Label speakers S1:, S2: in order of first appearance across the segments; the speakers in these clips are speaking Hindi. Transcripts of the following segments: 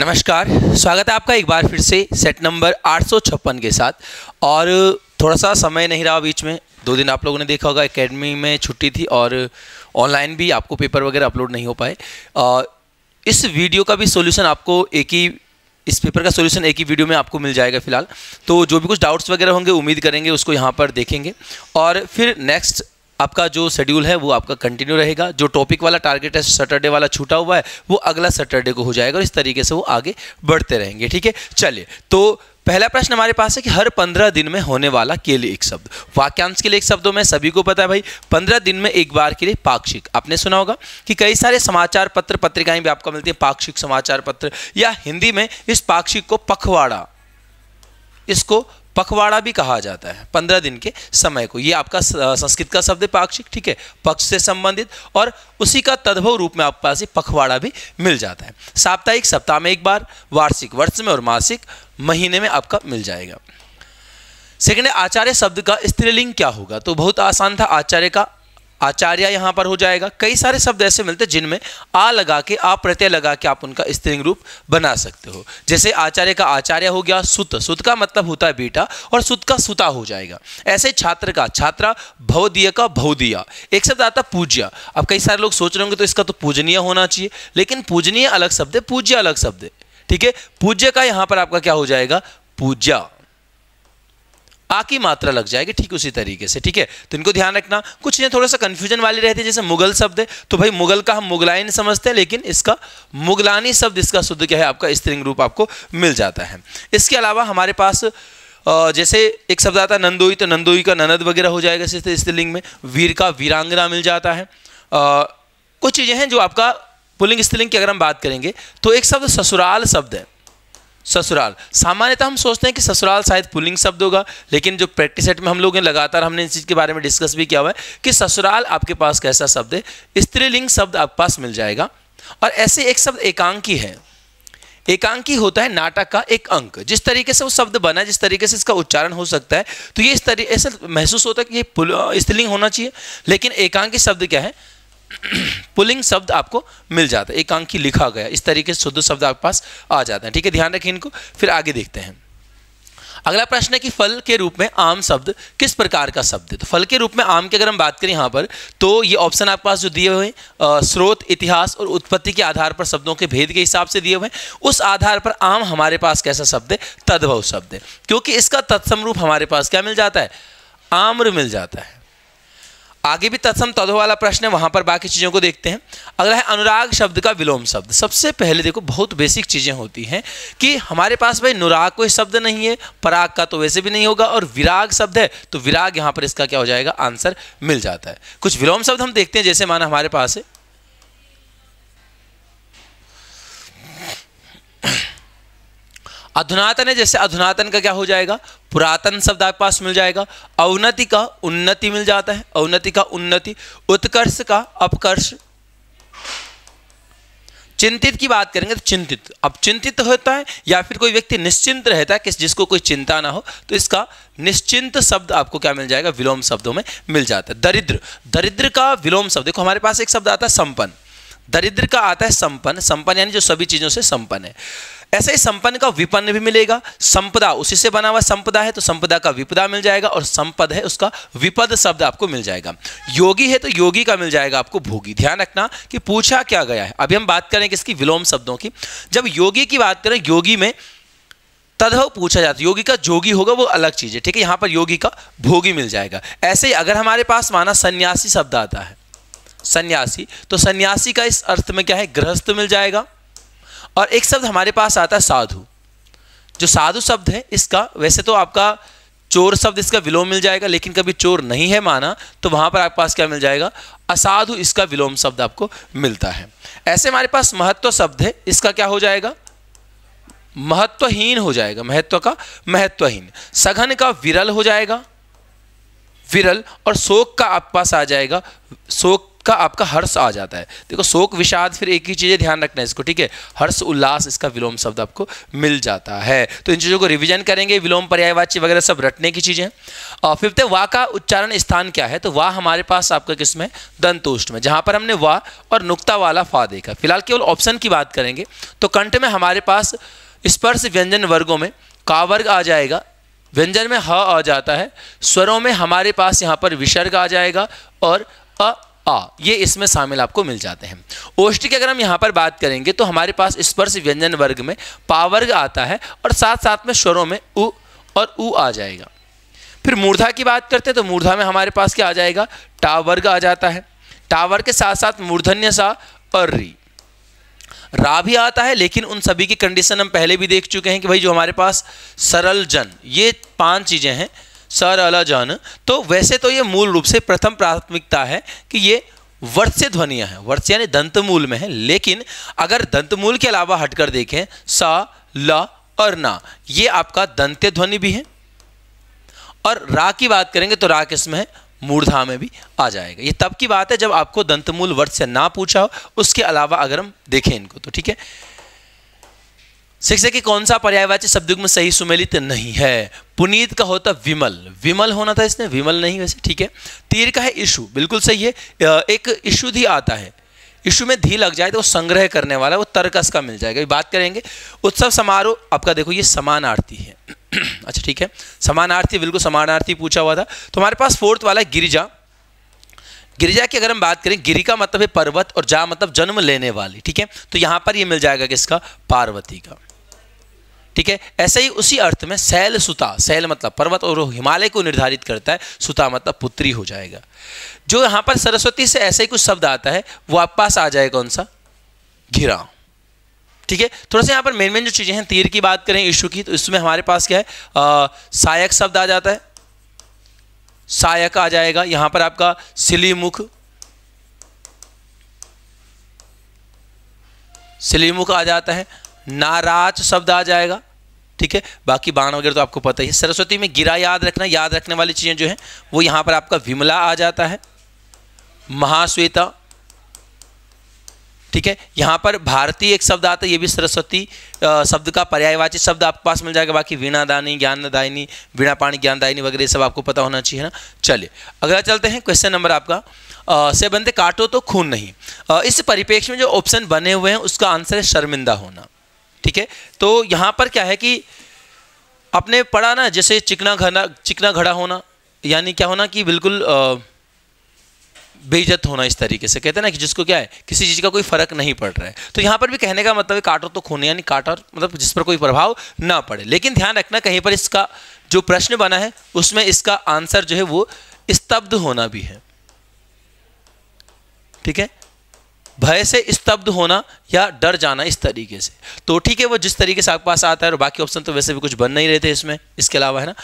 S1: नमस्कार स्वागत है आपका एक बार फिर से सेट नंबर आठ के साथ और थोड़ा सा समय नहीं रहा बीच में दो दिन आप लोगों ने देखा होगा एकेडमी में छुट्टी थी और ऑनलाइन भी आपको पेपर वगैरह अपलोड नहीं हो पाए इस वीडियो का भी सोल्यूशन आपको एक ही इस पेपर का सोल्यूशन एक ही वीडियो में आपको मिल जाएगा फिलहाल तो जो भी कुछ डाउट्स वगैरह होंगे उम्मीद करेंगे उसको यहाँ पर देखेंगे और फिर नेक्स्ट आपका जो शेड्यूल है वो आपका कंटिन्यू रहेगा जो टॉपिक वाला टारगेट है सैटरडे वाला छूटा हुआ है वो अगला सैटरडे को हो जाएगा और इस तरीके से वो आगे बढ़ते रहेंगे ठीक है चलिए तो पहला प्रश्न हमारे पास है कि हर पंद्रह दिन में होने वाला के लिए एक शब्द वाक्यांश के लिए एक शब्दों में सभी को पता है भाई पंद्रह दिन में एक बार के लिए पाक्षिक आपने सुना होगा कि कई सारे समाचार पत्र पत्रिकाएं भी आपको मिलती हैं पाक्षिक समाचार पत्र या हिंदी में इस पाक्षिक को पखवाड़ा इसको पखवाड़ा भी कहा जाता है पंद्रह दिन के समय को ये आपका संस्कृत का शब्द है पाक्षिक ठीक है पक्ष से संबंधित और उसी का तद्भव रूप में आपके पास पखवाड़ा भी मिल जाता है साप्ताहिक सप्ताह में एक बार वार्षिक वर्ष में और मासिक महीने में आपका मिल जाएगा सेकेंड आचार्य शब्द का स्त्रीलिंग क्या होगा तो बहुत आसान था आचार्य का आचार्य यहाँ पर हो जाएगा कई सारे शब्द ऐसे मिलते हैं जिनमें आ लगा के आ प्रत्यय लगा के आप उनका स्त्रीलिंग रूप बना सकते हो जैसे आचार्य का आचार्य हो गया सुत सुत का मतलब होता है बेटा और सुत का सुता हो जाएगा ऐसे छात्र का छात्रा भवदीय का भवदिया एक शब्द आता पूज्य अब कई सारे लोग सोच रहे होंगे तो इसका तो पूजनीय होना चाहिए लेकिन पूजनीय अलग शब्द है पूज्य अलग शब्द है ठीक है पूज्य का यहाँ पर आपका क्या हो जाएगा पूजा आ की मात्रा लग जाएगी ठीक उसी तरीके से ठीक है तो इनको ध्यान रखना कुछ चीज़ें थोड़ा सा कन्फ्यूजन वाली रहती है जैसे मुगल शब्द है तो भाई मुगल का हम मुगलाइन समझते हैं लेकिन इसका मुगलानी शब्द इसका शुद्ध क्या है आपका स्त्रिंग रूप आपको मिल जाता है इसके अलावा हमारे पास जैसे एक शब्द आता है नंदोई तो नंदोई का ननद वगैरह हो जाएगा स्त्रीलिंग में वीर का वीरांगना मिल जाता है कुछ चीज़ें हैं जो आपका पुलिंग स्त्रीलिंग की अगर हम बात करेंगे तो एक शब्द ससुराल शब्द है ससुराल सामान्यतः हम सोचते हैं कि ससुराल शायद पुलिंग शब्द होगा लेकिन जो प्रैक्टिस सेट में हम लोग ने लगातार हमने इस चीज़ के बारे में डिस्कस भी किया हुआ है कि ससुराल आपके पास कैसा शब्द है स्त्रीलिंग शब्द आपके पास मिल जाएगा और ऐसे एक शब्द एकांकी है एकांकी होता है नाटक का एक अंक जिस तरीके से वो शब्द बना जिस तरीके से इसका उच्चारण हो सकता है तो ये इस तरीके ऐसा महसूस होता है कि ये स्त्रीलिंग होना चाहिए लेकिन एकांकी शब्द क्या है पुलिंग शब्द आपको मिल जाता है एकांकी लिखा गया इस तरीके से शुद्ध शब्द आपके पास आ जाता है ठीक है ध्यान रखें इनको फिर आगे देखते हैं अगला प्रश्न है कि फल के रूप में आम शब्द किस प्रकार का शब्द है तो फल के रूप में आम की अगर हम बात करें यहाँ पर तो ये ऑप्शन आपके पास जो दिए हुए हैं स्रोत इतिहास और उत्पत्ति के आधार पर शब्दों के भेद के हिसाब से दिए हुए हैं उस आधार पर आम हमारे पास कैसा शब्द है तद्भव शब्द है क्योंकि इसका तत्सम रूप हमारे पास क्या मिल जाता है आम्र मिल जाता है आगे भी तत्सम तदो वाला प्रश्न है वहां पर बाकी चीज़ों को देखते हैं अगला है अनुराग शब्द का विलोम शब्द सबसे पहले देखो बहुत बेसिक चीज़ें होती हैं कि हमारे पास भाई अनुराग कोई शब्द नहीं है पराग का तो वैसे भी नहीं होगा और विराग शब्द है तो विराग यहां पर इसका क्या हो जाएगा आंसर मिल जाता है कुछ विलोम शब्द हम देखते हैं जैसे माना हमारे पास है अधुनातन है जैसे अधुनातन का क्या हो जाएगा पुरातन शब्द आपके पास मिल जाएगा अवनति का उन्नति मिल जाता है अवनति का उन्नति उत्कर्ष का अपकर्ष चिंतित की बात करेंगे तो चिंतित अब चिंतित होता है या फिर कोई व्यक्ति निश्चिंत रहता है कि जिसको कोई चिंता ना हो तो इसका निश्चिंत शब्द आपको क्या मिल जाएगा विलोम शब्दों में मिल जाता है दरिद्र दरिद्र का विलोम शब्द देखो हमारे पास एक शब्द आता है संपन्न दरिद्र का आता है संपन्न संपन्न यानी जो सभी चीज़ों से संपन्न है ऐसे ही संपन्न का विपन्न भी मिलेगा संपदा उसी से बना हुआ संपदा है तो संपदा का विपदा मिल जाएगा और संपद है उसका विपद शब्द आपको मिल जाएगा योगी है तो योगी का मिल जाएगा आपको भोगी ध्यान रखना कि पूछा क्या गया है अभी हम बात करें किसकी विलोम शब्दों की जब योगी की बात करें योगी में तदव पूछा जाता है योगी का जोगी होगा वो अलग चीज़ है ठीक है यहाँ पर योगी का भोगी मिल जाएगा ऐसे ही अगर हमारे पास माना सन्यासी शब्द आता है सन्यासी तो सन्यासी का इस अर्थ में क्या है गृहस्थ मिल जाएगा और एक शब्द हमारे पास आता है साधु जो साधु शब्द है इसका वैसे तो आपका चोर शब्द इसका विलोम मिल जाएगा लेकिन कभी चोर नहीं है माना तो वहां पर आपके पास क्या मिल जाएगा असाधु इसका विलोम शब्द आपको मिलता है ऐसे हमारे पास महत्व शब्द है इसका क्या हो जाएगा महत्वहीन हो जाएगा महत्व का महत्वहीन सघन का विरल हो जाएगा विरल और शोक का आपके पास आ जाएगा शोक उसका आपका हर्ष आ जाता है देखो शोक विषाद फिर एक ही चीज़ें ध्यान रखना है इसको ठीक है हर्ष उल्लास इसका विलोम शब्द आपको मिल जाता है तो इन चीज़ों को रिविजन करेंगे विलोम पर्यायवाची वगैरह सब रटने की चीज़ें और फिफ्थ वाह का उच्चारण स्थान क्या है तो वाह हमारे पास आपका किस में दंतोष्ट में जहाँ पर हमने वाह और नुक्ता वाला फा देखा फिलहाल केवल ऑप्शन की बात करेंगे तो कंठ में हमारे पास स्पर्श व्यंजन वर्गों में का वर्ग आ जाएगा व्यंजन में ह आ जाता है स्वरों में हमारे पास यहाँ पर विसर्ग आ जाएगा और अ आ हाँ, ये इसमें शामिल आपको मिल जाते हैं ओष्टी की अगर हम यहाँ पर बात करेंगे तो हमारे पास स्पर्श व्यंजन वर्ग में पावर्ग आता है और साथ साथ में स्वरों में उ और उ आ जाएगा फिर मूर्धा की बात करते हैं तो मूर्धा में हमारे पास क्या आ जाएगा टावर्ग आ जाता है टावर के साथ साथ मूर्धन्य सा और री रा भी आता है लेकिन उन सभी की कंडीशन हम पहले भी देख चुके हैं कि भाई जो हमारे पास सरल जन ये पांच चीज़ें हैं सर अला जान तो वैसे तो ये मूल रूप से प्रथम प्राथमिकता है कि ये वर्ष्य ध्वनियाँ हैं वर्ष्य यानी दंतमूल में है लेकिन अगर दंतमूल के अलावा हटकर देखें स ल और ना ये आपका दंत्य ध्वनि भी है और रा की बात करेंगे तो रा किसमें है मूर्धा में भी आ जाएगा ये तब की बात है जब आपको दंतमूल वर्ष से ना पूछा हो उसके अलावा अगर हम देखें इनको तो ठीक है सिक्स है कि कौन सा पर्यायवाची में सही सुमेलित नहीं है पुनीत का होता विमल विमल होना था इसने विमल नहीं वैसे ठीक है तीर का है इशू बिल्कुल सही है एक इशू भी आता है इशू में धी लग जाए तो वो संग्रह करने वाला वो तर्कस का मिल जाएगा बात करेंगे उत्सव समारोह आपका देखो ये समानार्थी है अच्छा ठीक है समानार्थी बिल्कुल समानार्थी पूछा हुआ था तो हमारे पास फोर्थ वाला है गिरिजा गिरिजा की अगर हम बात करें गिरी का मतलब है पर्वत और जा मतलब जन्म लेने वाली ठीक है तो यहाँ पर ये मिल जाएगा किसका पार्वती का ठीक है ऐसे ही उसी अर्थ में सैल सुता सैल मतलब पर्वत और हिमालय को निर्धारित करता है सुता मतलब पुत्री हो जाएगा जो यहाँ पर सरस्वती से ऐसे ही कुछ शब्द आता है वो आप पास आ जाए कौन सा घिरा ठीक है थोड़ा सा यहाँ पर मेन मेन जो चीज़ें हैं तीर की बात करें ईशु की तो इसमें हमारे पास क्या है आ, सायक शब्द आ जाता है सहायक आ जाएगा यहां पर आपका सिलीमुख सिलीमुख आ जाता है नाराज शब्द आ जाएगा ठीक है बाकी बाण वगैरह तो आपको पता ही सरस्वती में गिरा याद रखना याद रखने वाली चीज़ें जो है वो यहां पर आपका विमला आ जाता है महाश्वेता ठीक है यहाँ पर भारतीय एक शब्द आता है ये भी सरस्वती शब्द का पर्यायवाची शब्द आपके पास मिल जाएगा बाकी वीणादानी ज्ञानदायिनी वीणापाणी ज्ञानदायिनी वगैरह सब आपको पता होना चाहिए ना चलिए अगला चलते हैं क्वेश्चन नंबर आपका से बंदे काटो तो खून नहीं आ, इस परिपेक्ष में जो ऑप्शन बने हुए हैं उसका आंसर है शर्मिंदा होना ठीक है तो यहाँ पर क्या है कि आपने पढ़ा ना जैसे चिकना घना चिकना घड़ा होना यानी क्या होना कि बिल्कुल आ, बेइज्जत होना इस तरीके से कहते हैं ना कि जिसको क्या है किसी चीज़ का कोई फर्क नहीं पड़ रहा है तो यहाँ पर भी कहने का मतलब काटो तो खून यानी काटो मतलब जिस पर कोई प्रभाव ना पड़े लेकिन ध्यान रखना कहीं पर इसका जो प्रश्न बना है उसमें इसका आंसर जो है वो स्तब्ध होना भी है ठीक है भय से स्तब्ध होना या डर जाना इस तरीके से तो ठीक है वो जिस तरीके से आपके पास आता है और बाकी ऑप्शन तो वैसे भी कुछ बन नहीं रहे थे इसमें इसके अलावा है ना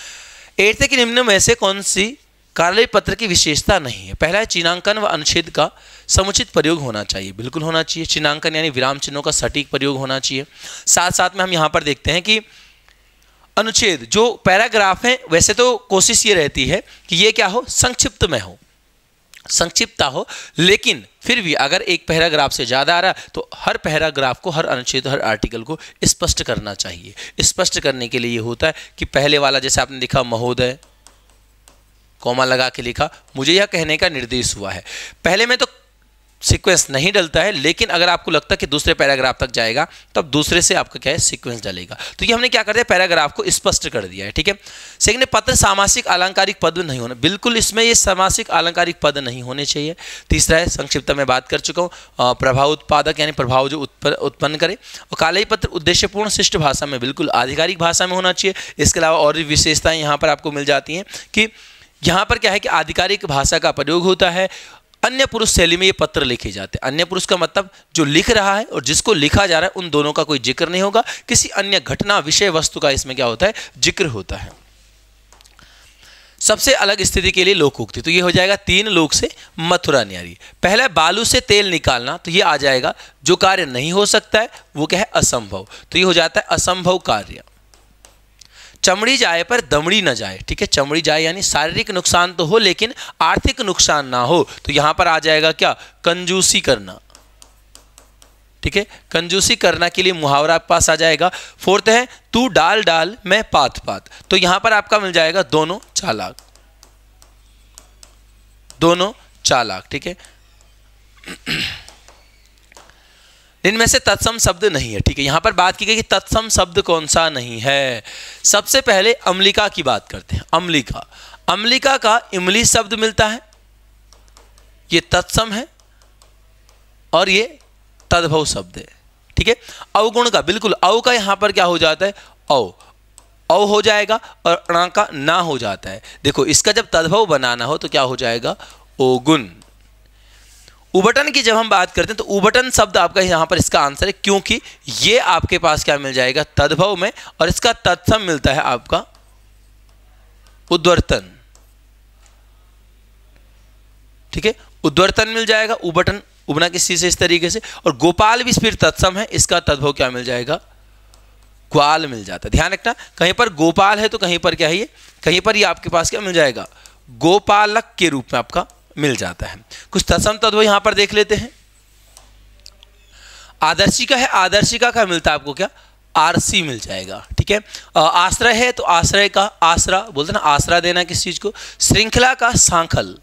S1: एट्थ के निम्न में से कौन सी कार्यालय पत्र की विशेषता नहीं है पहला है चिन्हांकन व अनुच्छेद का समुचित प्रयोग होना चाहिए बिल्कुल होना चाहिए चिन्हांकन यानी विराम चिन्हों का सटीक प्रयोग होना चाहिए साथ साथ में हम यहाँ पर देखते हैं कि अनुच्छेद जो पैराग्राफ हैं वैसे तो कोशिश ये रहती है कि ये क्या हो संक्षिप्त में हो संक्षिप्तता हो लेकिन फिर भी अगर एक पैराग्राफ से ज़्यादा आ रहा तो हर पैराग्राफ को हर अनुच्छेद हर आर्टिकल को स्पष्ट करना चाहिए स्पष्ट करने के लिए ये होता है कि पहले वाला जैसे आपने देखा महोदय कॉमा लगा के लिखा मुझे यह कहने का निर्देश हुआ है पहले में तो सीक्वेंस नहीं डलता है लेकिन अगर आपको लगता है कि दूसरे पैराग्राफ तक जाएगा तो अब दूसरे से आपका क्या है सीक्वेंस डलेगा तो ये हमने क्या कर दिया पैराग्राफ को स्पष्ट कर दिया है ठीक है सेकंड पत्र सामासिक आलंकारिक पद नहीं होना बिल्कुल इसमें ये सामासिक आलंकारिक पद नहीं होने चाहिए तीसरा है संक्षिप्त में बात कर चुका हूँ प्रभाव उत्पादक यानी प्रभाव जो उत्पन्न करे और काले पत्र उद्देश्यपूर्ण शिष्ट भाषा में बिल्कुल आधिकारिक भाषा में होना चाहिए इसके अलावा और भी विशेषताएँ यहाँ पर आपको मिल जाती हैं कि यहाँ पर क्या है कि आधिकारिक भाषा का प्रयोग होता है अन्य पुरुष शैली में ये पत्र लिखे जाते हैं अन्य पुरुष का मतलब जो लिख रहा है और जिसको लिखा जा रहा है उन दोनों का कोई जिक्र नहीं होगा किसी अन्य घटना विषय वस्तु का इसमें क्या होता है जिक्र होता है सबसे अलग स्थिति के लिए लोकोक्ति तो ये हो जाएगा तीन लोक से मथुरा न्यारी पहला बालू से तेल निकालना तो ये आ जाएगा जो कार्य नहीं हो सकता है वो क्या है असंभव तो ये हो जाता है असंभव कार्य चमड़ी जाए पर दमड़ी ना जाए ठीक है चमड़ी जाए यानी शारीरिक नुकसान तो हो लेकिन आर्थिक नुकसान ना हो तो यहां पर आ जाएगा क्या कंजूसी करना ठीक है कंजूसी करना के लिए मुहावरा आपके पास आ जाएगा फोर्थ है तू डाल डाल मैं पात पात तो यहां पर आपका मिल जाएगा दोनों चालाक दोनों चालाक ठीक है इनमें से तत्सम शब्द नहीं है ठीक है यहाँ पर बात की गई कि तत्सम शब्द कौन सा नहीं है सबसे पहले अम्लिका की बात करते हैं अम्लिका अम्लिका का इमली शब्द मिलता है ये तत्सम है और ये तद्भव शब्द है ठीक है अवगुण का बिल्कुल अव का यहाँ पर क्या हो जाता है अव अव हो जाएगा और अणा का ना हो जाता है देखो इसका जब तद्भव बनाना हो तो क्या हो जाएगा ओगुण उबटन की जब हम बात करते हैं तो उबटन शब्द आपका यहाँ पर इसका आंसर है क्योंकि ये आपके पास क्या मिल जाएगा तद्भव में और इसका तत्सम मिलता है आपका उद्वर्तन ठीक है उद्वर्तन मिल जाएगा उबटन उबना किस चीज से इस तरीके से और गोपाल भी फिर तत्सम है इसका तद्भव क्या मिल जाएगा ग्वाल मिल जाता है ध्यान रखना कहीं पर गोपाल है तो कहीं पर क्या है ये कहीं पर ये आपके पास क्या मिल जाएगा गोपालक के रूप में आपका मिल जाता है कुछ तत्सम तत्व यहाँ पर देख लेते हैं आदर्शिका है आदर्शिका का मिलता है आपको क्या आरसी मिल जाएगा ठीक है आश्रय है तो आश्रय का आश्रय बोलते ना आश्रय देना किस चीज को श्रृंखला का सांखल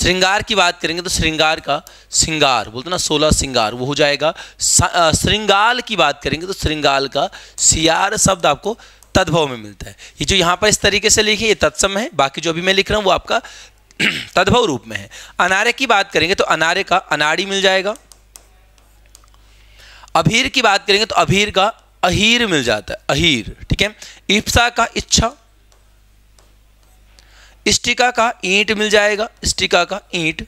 S1: श्रृंगार की बात करेंगे तो श्रृंगार का श्रृंगार बोलते ना सोलह श्रृंगार वो हो जाएगा श्रृंगाल की बात करेंगे तो श्रृंगाल का सियार शब्द आपको तद्भव में मिलता है ये जो यहाँ पर इस तरीके से लिखी ये तत्सम है बाकी जो भी मैं लिख रहा हूँ वो आपका तद्भव रूप में है अनारे की बात करेंगे तो अनारे का अनाड़ी मिल जाएगा अभीर की बात करेंगे तो अभीर का अहीर मिल जाता है अहीर ठीक है इप्सा का इच्छा स्टिका का ईंट मिल जाएगा स्टिका का ईंट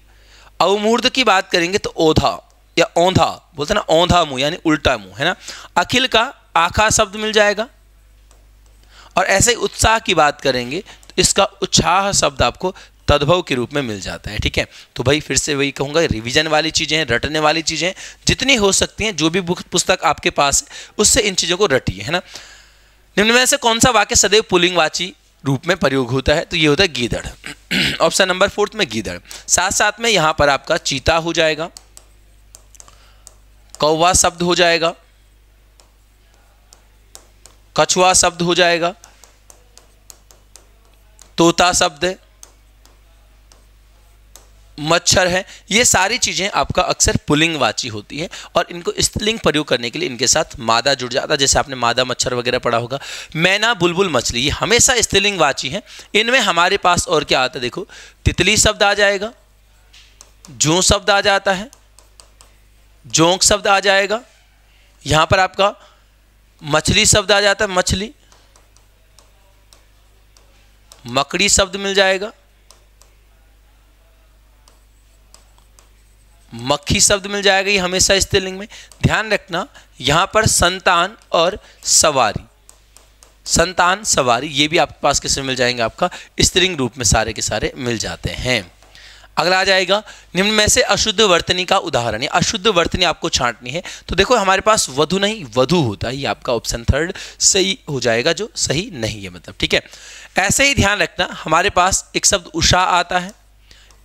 S1: अवमूर्द की बात करेंगे तो ओधा या औंधा बोलते ना औंधा मुंह यानी उल्टा मुंह है ना अखिल का आखा शब्द मिल जाएगा और ऐसे ही उत्साह की बात करेंगे तो इसका उत्साह शब्द आपको तद्भव के रूप में मिल जाता है ठीक है तो भाई फिर से वही कहूँगा रिवीजन वाली चीज़ें हैं रटने वाली चीज़ें हैं जितनी हो सकती हैं जो भी बुक पुस्तक आपके पास है उससे इन चीज़ों को रटिए है ना निम्न में से कौन सा वाक्य सदैव पुलिंग वाची रूप में प्रयोग होता है तो ये होता है गीदड़ ऑप्शन नंबर फोर्थ में गीदड़ साथ साथ में यहाँ पर आपका चीता हो जाएगा कौवा शब्द हो जाएगा कछुआ शब्द हो जाएगा तोता शब्द है मच्छर है ये सारी चीज़ें आपका अक्सर पुलिंग वाची होती है और इनको स्त्रीलिंग प्रयोग करने के लिए इनके साथ मादा जुड़ जाता है जैसे आपने मादा मच्छर वगैरह पढ़ा होगा मैना बुलबुल मछली ये हमेशा वाची है इनमें हमारे पास और क्या आता है देखो तितली शब्द आ जाएगा जो शब्द आ जाता है जोंक शब्द आ जाएगा यहां पर आपका मछली शब्द आ जाता है मछली मकड़ी शब्द मिल जाएगा मक्खी शब्द मिल जाएगा ये हमेशा स्त्रीलिंग में ध्यान रखना यहां पर संतान और सवारी संतान सवारी ये भी आपके पास किसमें मिल जाएंगे आपका स्त्रीलिंग रूप में सारे के सारे मिल जाते हैं अगला आ जाएगा निम्न में से अशुद्ध वर्तनी का उदाहरण है अशुद्ध वर्तनी आपको छांटनी है तो देखो हमारे पास वधु नहीं वधु होता है ये आपका ऑप्शन थर्ड सही हो जाएगा जो सही नहीं है मतलब ठीक है ऐसे ही ध्यान रखना हमारे पास एक शब्द उषा आता है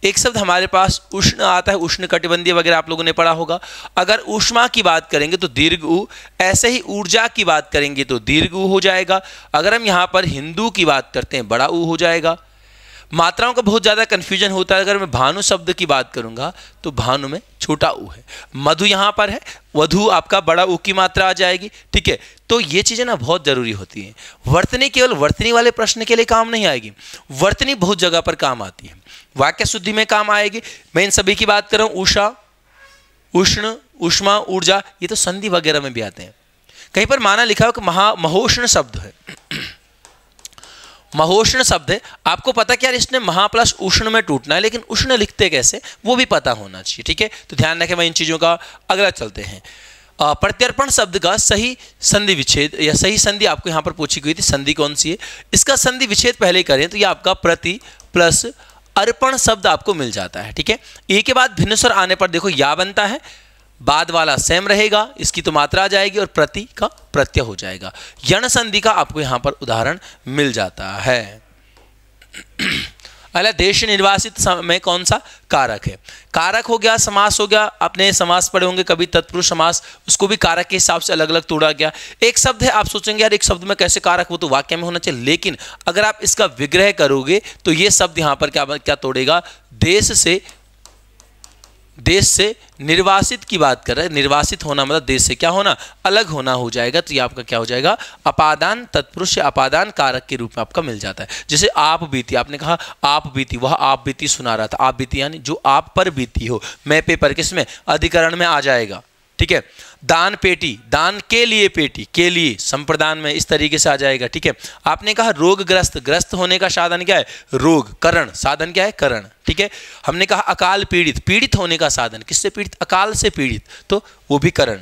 S1: एक शब्द हमारे पास उष्ण आता है उष्ण कटिबंधीय वगैरह आप लोगों ने पढ़ा होगा अगर ऊष्मा की बात करेंगे तो दीर्घ ऊ ऐसे ही ऊर्जा की बात करेंगे तो दीर्घ ऊ हो जाएगा अगर हम यहाँ पर हिंदू की बात करते हैं बड़ा ऊ हो जाएगा मात्राओं का बहुत ज़्यादा कन्फ्यूजन होता है अगर मैं भानु शब्द की बात करूँगा तो भानु में छोटा ऊ है मधु यहाँ पर है वधु आपका बड़ा ऊ की मात्रा आ जाएगी ठीक है तो ये चीज़ें ना बहुत ज़रूरी होती हैं वर्तनी केवल वर्तनी वाले प्रश्न के लिए काम नहीं आएगी वर्तनी बहुत जगह पर काम आती है वाक्य शुद्धि में काम आएगी मैं इन सभी की बात कर रहा हूँ उषा उष्ण उष्मा ऊर्जा ये तो संधि वगैरह में भी आते हैं कहीं पर माना लिखा हो कि महा महोष्ण शब्द है महोष्ण शब्द है आपको पता क्या इसने महा प्लस उष्ण में टूटना है लेकिन उष्ण लिखते कैसे वो भी पता होना चाहिए ठीक है तो ध्यान रखें मैं इन चीज़ों का अगला चलते हैं प्रत्यर्पण शब्द का सही संधि विच्छेद या सही संधि आपको यहां पर पूछी गई थी संधि कौन सी है इसका संधि विच्छेद पहले करें तो यह आपका प्रति प्लस अर्पण शब्द आपको मिल जाता है ठीक है ए के बाद भिन्न स्वर आने पर देखो या बनता है बाद वाला सेम रहेगा इसकी तो मात्रा आ जाएगी और प्रति का प्रत्यय हो जाएगा यण संधि का आपको यहां पर उदाहरण मिल जाता है अगला देश निर्वासित समय कौन सा कारक है कारक हो गया समास हो गया अपने समास पड़े होंगे कभी तत्पुरुष समास उसको भी कारक के हिसाब से अलग अलग तोड़ा गया एक शब्द है आप सोचेंगे यार एक शब्द में कैसे कारक वो तो वाक्य में होना चाहिए लेकिन अगर आप इसका विग्रह करोगे तो ये शब्द यहाँ पर क्या क्या तोड़ेगा देश से देश से निर्वासित की बात कर रहे हैं निर्वासित होना मतलब देश से क्या होना अलग होना हो जाएगा तो ये आपका क्या हो जाएगा अपादान तत्पुरुष या अपादान कारक के रूप में आपका मिल जाता है जैसे आप बीती आपने कहा आप बीती वह आप बीती सुना रहा था आप बीती यानी जो आप पर बीती हो मैं पेपर किस में अधिकरण में आ जाएगा ठीक है दान पेटी दान के लिए पेटी के लिए संप्रदान में इस तरीके से आ जाएगा ठीक है आपने कहा रोग ग्रस्त ग्रस्त होने का साधन क्या है रोग करण साधन क्या है करण ठीक है हमने कहा अकाल पीड़ित पीड़ित होने का साधन किससे पीड़ित अकाल से पीड़ित तो वो भी करण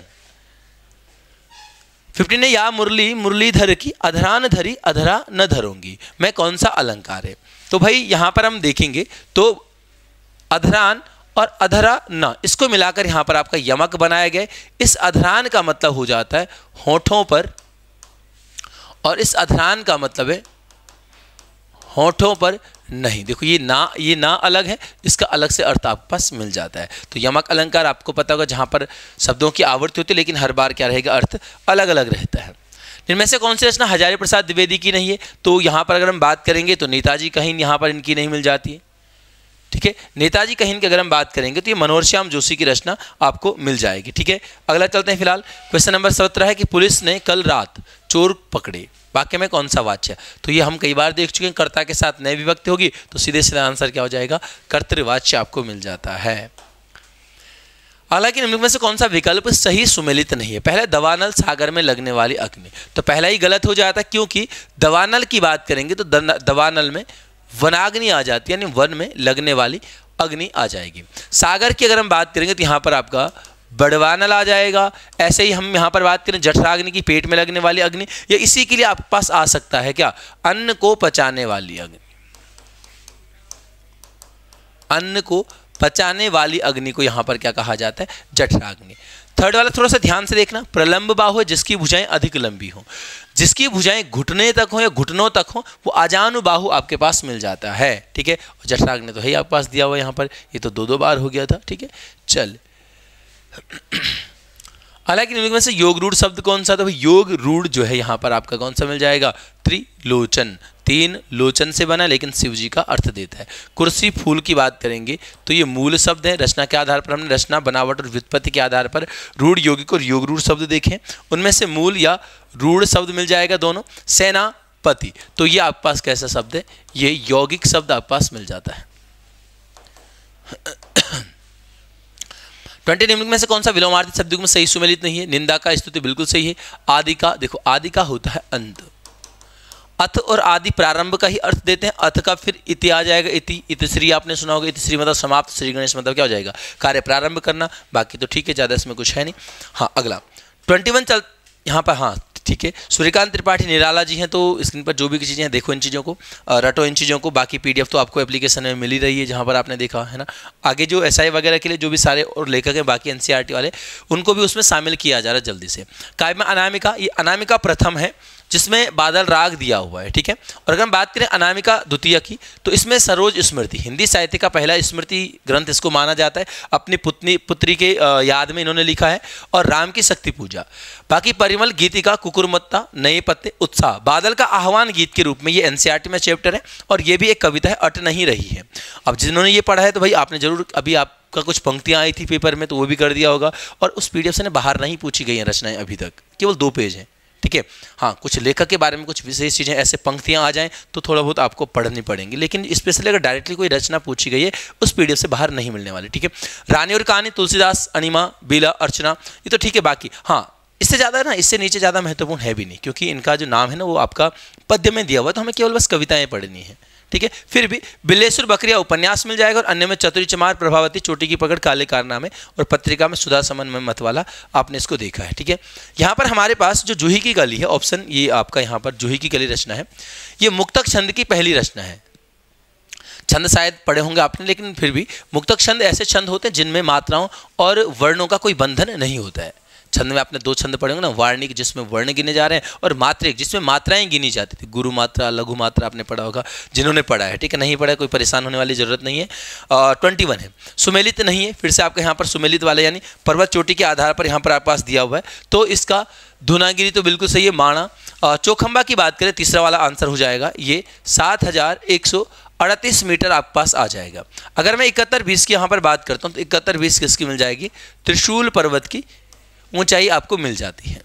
S1: फिफ्टीन है या मुरली मुरलीधर की अधरा न धरी अधरा न धरूंगी मैं कौन सा अलंकार है तो भाई यहां पर हम देखेंगे तो अधरान और अधरा न इसको मिलाकर यहां पर आपका यमक बनाया गया इस अधरान का मतलब हो जाता है होठों पर और इस अधरान का मतलब है होठों पर नहीं देखो ये ना ये ना अलग है इसका अलग से अर्थ आपके पास मिल जाता है तो यमक अलंकार आपको पता होगा जहां पर शब्दों की आवृत्ति होती है लेकिन हर बार क्या रहेगा अर्थ अलग अलग रहता है इनमें से कौन सी रचना हजारी प्रसाद द्विवेदी की नहीं है तो यहां पर अगर हम बात करेंगे तो नेताजी कहीं यहां पर इनकी नहीं मिल जाती है ठीक है नेताजी कहीं की अगर हम बात करेंगे तो ये मनोहर श्याम जोशी की रचना आपको मिल जाएगी ठीक है अगला चलते हैं फिलहाल क्वेश्चन नंबर सत्रह है कि पुलिस ने कल रात चोर पकड़े वाक्य में कौन सा वाच्य तो ये हम कई बार देख चुके हैं कर्ता के साथ नए विभक्ति होगी तो सीधे सीधा आंसर क्या हो जाएगा कर्तवाच्य आपको मिल जाता है हालांकि निम्न में से कौन सा विकल्प सही सुमेलित नहीं है पहले दवानल सागर में लगने वाली अग्नि तो पहला ही गलत हो जाता क्योंकि दवानल की बात करेंगे तो दवानल में वनाग्नि आ जाती है यानी वन में लगने वाली अग्नि आ जाएगी सागर की अगर हम बात करेंगे तो यहाँ पर आपका बड़वानल आ जाएगा ऐसे ही हम यहाँ पर बात करें जठराग्नि की पेट में लगने वाली अग्नि या इसी के लिए आपके पास आ सकता है क्या अन्न को पचाने वाली अग्नि अन्न को पचाने वाली अग्नि को यहाँ पर क्या कहा जाता है जठराग्नि थर्ड वाला थोड़ा सा ध्यान से देखना प्रलंब बाहु है जिसकी भुजाएं अधिक लंबी हो जिसकी भुजाएं घुटने तक हो या घुटनों तक हो वो अजानु बाहु आपके पास मिल जाता है ठीक है जठराग ने तो है ही आपके पास दिया हुआ यहाँ पर ये तो दो दो बार हो गया था ठीक है चल हालांकि निम्न में से योग रूढ़ शब्द कौन सा था तो योग रूढ़ जो है यहाँ पर आपका कौन सा मिल जाएगा त्रिलोचन तीन लोचन से बना लेकिन शिव जी का अर्थ देता है कुर्सी फूल की बात करेंगे तो ये मूल शब्द है रचना के आधार पर हमने रचना बनावट और व्युत्पत्ति के आधार पर रूढ़ यौगिक और योग रूढ़ शब्द देखें उनमें से मूल या रूढ़ शब्द मिल जाएगा दोनों सेना पति तो ये आपके पास कैसा शब्द है ये यौगिक शब्द आपके पास मिल जाता है ट्वेंटी निम्नलिखित में से कौन सा विलोमार्थी शब्द में सही सुमेलित नहीं है निंदा का स्तुति बिल्कुल सही है आदि का देखो आदि का होता है अंत अथ और आदि प्रारंभ का ही अर्थ देते हैं अथ का फिर इति आ जाएगा इति इतिश्री आपने सुना होगा इतिश्री मतलब समाप्त श्री गणेश मतलब क्या हो जाएगा कार्य प्रारंभ करना बाकी तो ठीक है ज़्यादा इसमें कुछ है नहीं हाँ अगला ट्वेंटी वन चल यहाँ पर हाँ ठीक है सूर्यकांत त्रिपाठी निराला जी हैं तो स्क्रीन पर जो भी चीज़ें हैं देखो इन चीज़ों को रटो इन चीज़ों को बाकी पीडीएफ तो आपको एप्लीकेशन में मिल ही रही है जहाँ पर आपने देखा है ना आगे जो एसआई वगैरह के लिए जो भी सारे और लेखक हैं बाकी एनसीईआरटी e वाले उनको भी उसमें शामिल किया जा रहा है जल्दी से कायमा अनामिका ये अनामिका प्रथम है जिसमें बादल राग दिया हुआ है ठीक है और अगर हम बात करें अनामिका द्वितीय की तो इसमें सरोज स्मृति हिंदी साहित्य का पहला स्मृति ग्रंथ इसको माना जाता है अपनी पुत्नी पुत्री के याद में इन्होंने लिखा है और राम की शक्ति पूजा बाकी परिमल गीतिका कुकुरमत्ता नए पत्ते उत्साह बादल का आह्वान गीत के रूप में ये एनसीईआरटी में चैप्टर है और ये भी एक कविता है अट नहीं रही है अब जिन्होंने ये पढ़ा है तो भाई आपने जरूर अभी आप का कुछ पंक्तियाँ आई थी पेपर में तो वो भी कर दिया होगा और उस पीडीएफ से ने बाहर नहीं पूछी गई हैं रचनाएं अभी तक केवल दो पेज हैं ठीक है हाँ कुछ लेखक के बारे में कुछ विशेष चीज़ें ऐसे पंक्तियाँ आ जाएँ तो थोड़ा बहुत आपको पढ़नी पड़ेंगी लेकिन स्पेशली अगर डायरेक्टली कोई रचना पूछी गई है उस पी से बाहर नहीं मिलने वाली ठीक है रानी और कहानी तुलसीदास अनिमा बीला अर्चना ये तो ठीक है बाकी हाँ इससे ज़्यादा ना इससे नीचे ज़्यादा महत्वपूर्ण है भी नहीं क्योंकि इनका जो नाम है ना वो आपका पद्य में दिया हुआ तो हमें केवल बस कविताएं पढ़नी है ठीक है फिर भी बिलेसुर बकरिया उपन्यास मिल जाएगा और अन्य में चतुरी चमार प्रभावती चोटी की पकड़ काले कारनामे और पत्रिका में सुधा समन में मत वाला आपने इसको देखा है ठीक है यहाँ पर हमारे पास जो जूही की गली है ऑप्शन ये आपका यहाँ पर जूही की गली रचना है ये मुक्तक छंद की पहली रचना है छंद शायद पढ़े होंगे आपने लेकिन फिर भी मुक्तक छंद ऐसे छंद होते हैं जिनमें मात्राओं और वर्णों का कोई बंधन नहीं होता है छंद में आपने दो छंद पढ़ेंगे ना वार्णिक जिसमें वर्ण गिने जा रहे हैं और मात्रिक जिसमें मात्राएं गिनी जाती थी गुरु मात्रा लघु मात्रा आपने पढ़ा होगा जिन्होंने पढ़ा है ठीक है नहीं पढ़ा कोई परेशान होने वाली जरूरत नहीं है ट्वेंटी वन है सुमेलित नहीं है फिर से आपके यहाँ पर सुमेलित वाले यानी पर्वत चोटी के आधार पर यहाँ पर आपके पास दिया हुआ है तो इसका धुनागिरी तो बिल्कुल सही है माणा चोखंबा की बात करें तीसरा वाला आंसर हो जाएगा ये सात हज़ार एक सौ अड़तीस मीटर आपके पास आ जाएगा अगर मैं इकहत्तर बीस की यहाँ पर बात करता हूँ तो इकहत्तर बीस किसकी मिल जाएगी त्रिशूल पर्वत की ऊंचाई आपको मिल जाती है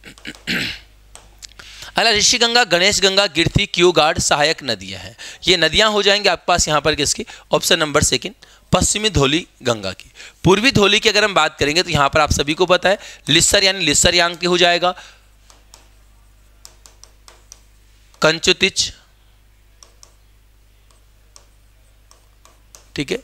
S1: अला ऋषि गंगा गणेश गंगा गिरती गार्ड सहायक नदियां हैं ये नदियां हो जाएंगी आपके पास यहाँ पर किसकी ऑप्शन नंबर सेकेंड पश्चिमी धोली गंगा की पूर्वी धोली की अगर हम बात करेंगे तो यहाँ पर आप सभी को पता है लिस्सर यानी लिस्सर यांग की हो जाएगा कंचुतिच ठीक है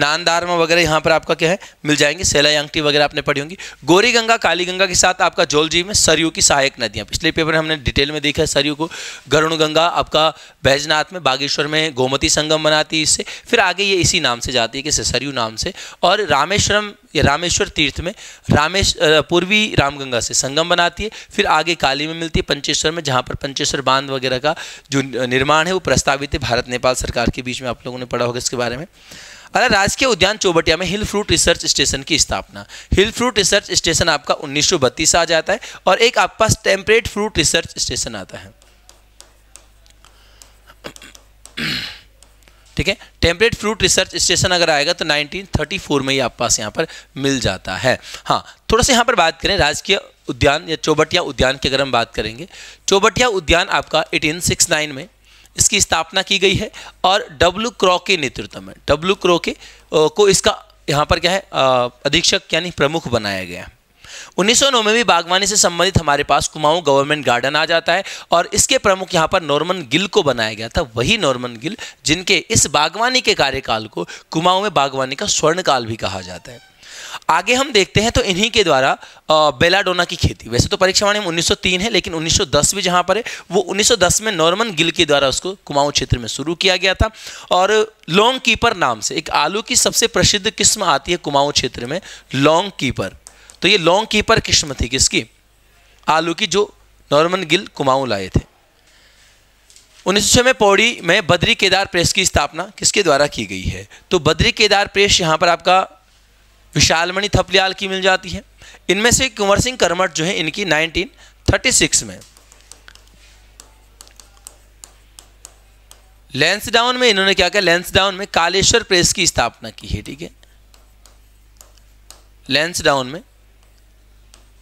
S1: नानदारमा वगैरह यहाँ पर आपका क्या है मिल जाएंगे यांगटी वगैरह आपने पढ़ी होंगी गोरी गंगा काली गंगा के साथ आपका जोल जीव में सरयू की सहायक नदियाँ पिछले पेपर में हमने डिटेल में देखा है सरयू को गरुण गंगा आपका बैजनाथ में बागेश्वर में गोमती संगम बनाती है इससे फिर आगे ये इसी नाम से जाती है कि सरयू नाम से और रामेश्वरम या रामेश्वर तीर्थ में रामेश पूर्वी रामगंगा से संगम बनाती है फिर आगे काली में मिलती है पंचेश्वर में जहाँ पर पंचेश्वर बांध वगैरह का जो निर्माण है वो प्रस्तावित है भारत नेपाल सरकार के बीच में आप लोगों ने पढ़ा होगा इसके बारे में अरे राजकीय उद्यान चौबटिया में हिल फ्रूट रिसर्च स्टेशन की स्थापना हिल फ्रूट रिसर्च स्टेशन आपका उन्नीस से आ जाता है और एक आपके पास टेम्परेट फ्रूट रिसर्च स्टेशन आता है ठीक है टेम्परेट फ्रूट रिसर्च स्टेशन अगर आएगा तो 1934 में ही आप पास यहाँ पर मिल जाता है हाँ थोड़ा सा यहाँ पर बात करें राजकीय उद्यान या चौबटिया उद्यान की अगर हम बात करेंगे चौबटिया उद्यान आपका 1869 में इसकी स्थापना की गई है और डब्लू क्रॉ के नेतृत्व में डब्लू क्रॉ के को इसका यहाँ पर क्या है अधीक्षक यानी प्रमुख बनाया गया है उन्नीस में भी बागवानी से संबंधित हमारे पास कुमाऊं गवर्नमेंट गार्डन आ जाता है और इसके प्रमुख यहाँ पर नॉर्मन गिल को बनाया गया था वही नॉर्मन गिल जिनके इस बागवानी के कार्यकाल को कुमाऊं में बागवानी का स्वर्ण काल भी कहा जाता है आगे हम देखते हैं तो इन्हीं के द्वारा बेलाडोना की खेती वैसे तो परीक्षा में 1903 है लेकिन 1910 भी जहाँ पर है वो 1910 में नॉर्मन गिल के द्वारा उसको कुमाऊं क्षेत्र में शुरू किया गया था और लॉन्ग कीपर नाम से एक आलू की सबसे प्रसिद्ध किस्म आती है कुमाऊं क्षेत्र में लॉन्ग कीपर तो ये लॉन्ग कीपर किस्म थी किसकी आलू की जो नॉर्मन गिल कुमाऊं लाए थे उन्नीस सौ में पौड़ी में बद्री केदार प्रेस की स्थापना किसके द्वारा की गई है तो बद्री केदार प्रेस यहाँ पर आपका विशालमणि थपलियाल की मिल जाती है इनमें से कुंवर सिंह करमठ जो है इनकी 1936 में लेंस डाउन में इन्होंने क्या किया लेंस डाउन में कालेश्वर प्रेस की स्थापना की है ठीक है लेंस डाउन में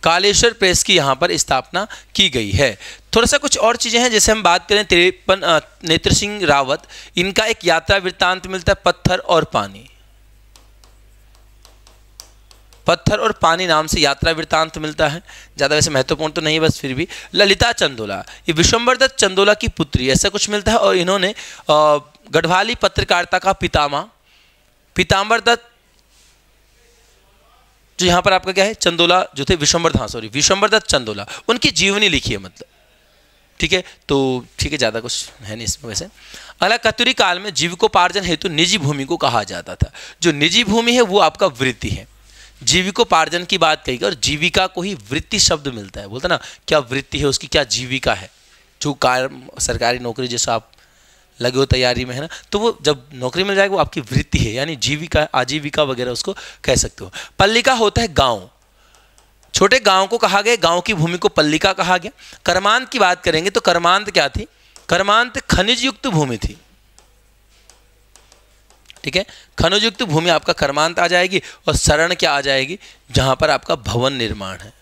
S1: कालेश्वर प्रेस की यहां पर स्थापना की गई है थोड़ा सा कुछ और चीज़ें हैं जैसे हम बात करें त्रिपन नेत्र सिंह रावत इनका एक यात्रा वृत्तांत मिलता है पत्थर और पानी पत्थर और पानी नाम से यात्रा वृत्तांत मिलता है ज़्यादा वैसे महत्वपूर्ण तो नहीं बस फिर भी ललिता चंदोला ये विश्वम्बर दत्त चंदोला की पुत्री ऐसा कुछ मिलता है और इन्होंने गढ़वाली पत्रकारिता का पितामा पिताम्बर दत्त जो यहाँ पर आपका क्या है चंदोला जो थे विश्वम्बर हाँ सॉरी विश्वम्बर दत्त चंदोला उनकी जीवनी लिखी है मतलब ठीक है तो ठीक है ज़्यादा कुछ है नहीं इसमें वैसे अगला कतुरी काल में जीविकोपार्जन हेतु निजी भूमि को कहा जाता था जो निजी भूमि है वो आपका वृत्ति है जीविकोपार्जन की बात कही और जीविका को ही वृत्ति शब्द मिलता है बोलते ना क्या वृत्ति है उसकी क्या जीविका है जो कार्य सरकारी नौकरी जैसा आप लगे हो तैयारी में है ना तो वो जब नौकरी मिल जाएगी वो आपकी वृत्ति है यानी जीविका आजीविका वगैरह उसको कह सकते हो पल्लिका होता है गाँव छोटे गांव को कहा गया गांव की भूमि को पल्लिका कहा गया कर्मांत की बात करेंगे तो कर्मांत क्या थी कर्मांत खनिज युक्त भूमि थी ठीक है खनुजुक्त भूमि आपका कर्मांत आ जाएगी और शरण क्या आ जाएगी जहां पर आपका भवन निर्माण है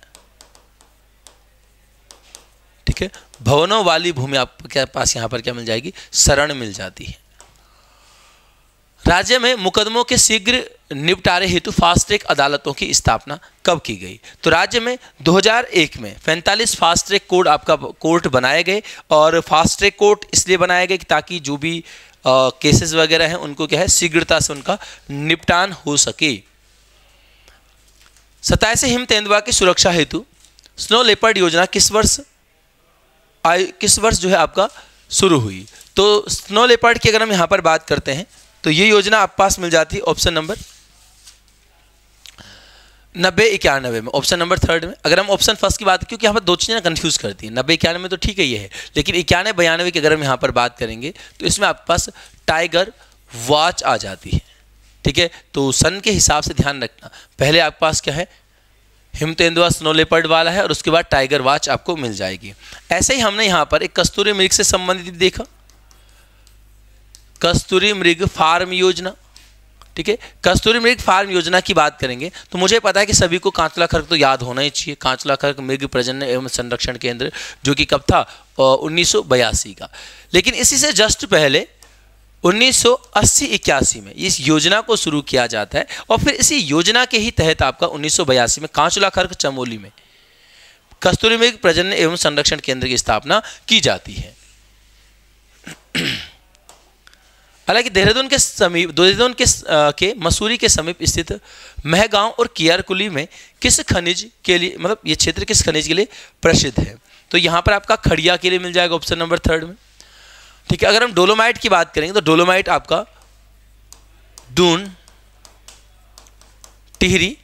S1: ठीक है भवनों वाली भूमि आपके पास यहां पर क्या मिल जाएगी शरण मिल जाती है राज्य में मुकदमों के शीघ्र निपटारे हेतु फास्ट ट्रैक अदालतों की स्थापना कब की गई तो राज्य में 2001 में 45 फास्ट ट्रैक कोड आपका कोर्ट बनाए गए और फास्ट ट्रैक कोर्ट इसलिए बनाए गए ताकि जो भी केसेस वगैरह हैं उनको क्या है शीघ्रता से उनका निपटान हो सके सताइस हिम तेंदुआ की सुरक्षा हेतु स्नो लेपर्ड योजना किस वर्ष आय किस वर्ष जो है आपका शुरू हुई तो स्नो लेपर्ड की अगर हम यहाँ पर बात करते हैं तो ये योजना आप पास मिल जाती है ऑप्शन नंबर नब्बे इक्यानवे में ऑप्शन नंबर थर्ड में अगर हम ऑप्शन फर्स्ट की बात क्योंकि यहाँ पर दो चीज़ें कन्फ्यूज करती हैं नब्बे इक्यानवे में तो ठीक है ये है लेकिन इक्यानवे बयानवे की अगर हम यहाँ पर बात करेंगे तो इसमें आपके पास टाइगर वॉच आ जाती है ठीक है तो सन के हिसाब से ध्यान रखना पहले आपके पास क्या है हिमतेंदुआ स्नो लेपर्ड वाला है और उसके बाद टाइगर वॉच आपको मिल जाएगी ऐसे ही हमने यहाँ पर एक कस्तूरी मृग से संबंधित देखा कस्तूरी मृग फार्म योजना ठीक है कस्तूरी मृग फार्म योजना की बात करेंगे तो मुझे पता है कि सभी को कांचला खर्क तो याद होना ही चाहिए कांचला खर्क मृग प्रजनन एवं संरक्षण केंद्र जो कि कब था उन्नीस का लेकिन इसी से जस्ट पहले उन्नीस सौ में इस योजना को शुरू किया जाता है और फिर इसी योजना के ही तहत आपका उन्नीस में कांचला खर्क चमोली में कस्तूरी मृग प्रजनन एवं संरक्षण केंद्र की स्थापना की जाती है हालांकि देहरादून के समीप देहरादून के आ, के मसूरी के समीप स्थित महगांव और कियारकुली में किस खनिज के लिए मतलब ये क्षेत्र किस खनिज के लिए प्रसिद्ध है तो यहाँ पर आपका खड़िया के लिए मिल जाएगा ऑप्शन नंबर थर्ड में ठीक है अगर हम डोलोमाइट की बात करेंगे तो डोलोमाइट आपका दून टिहरी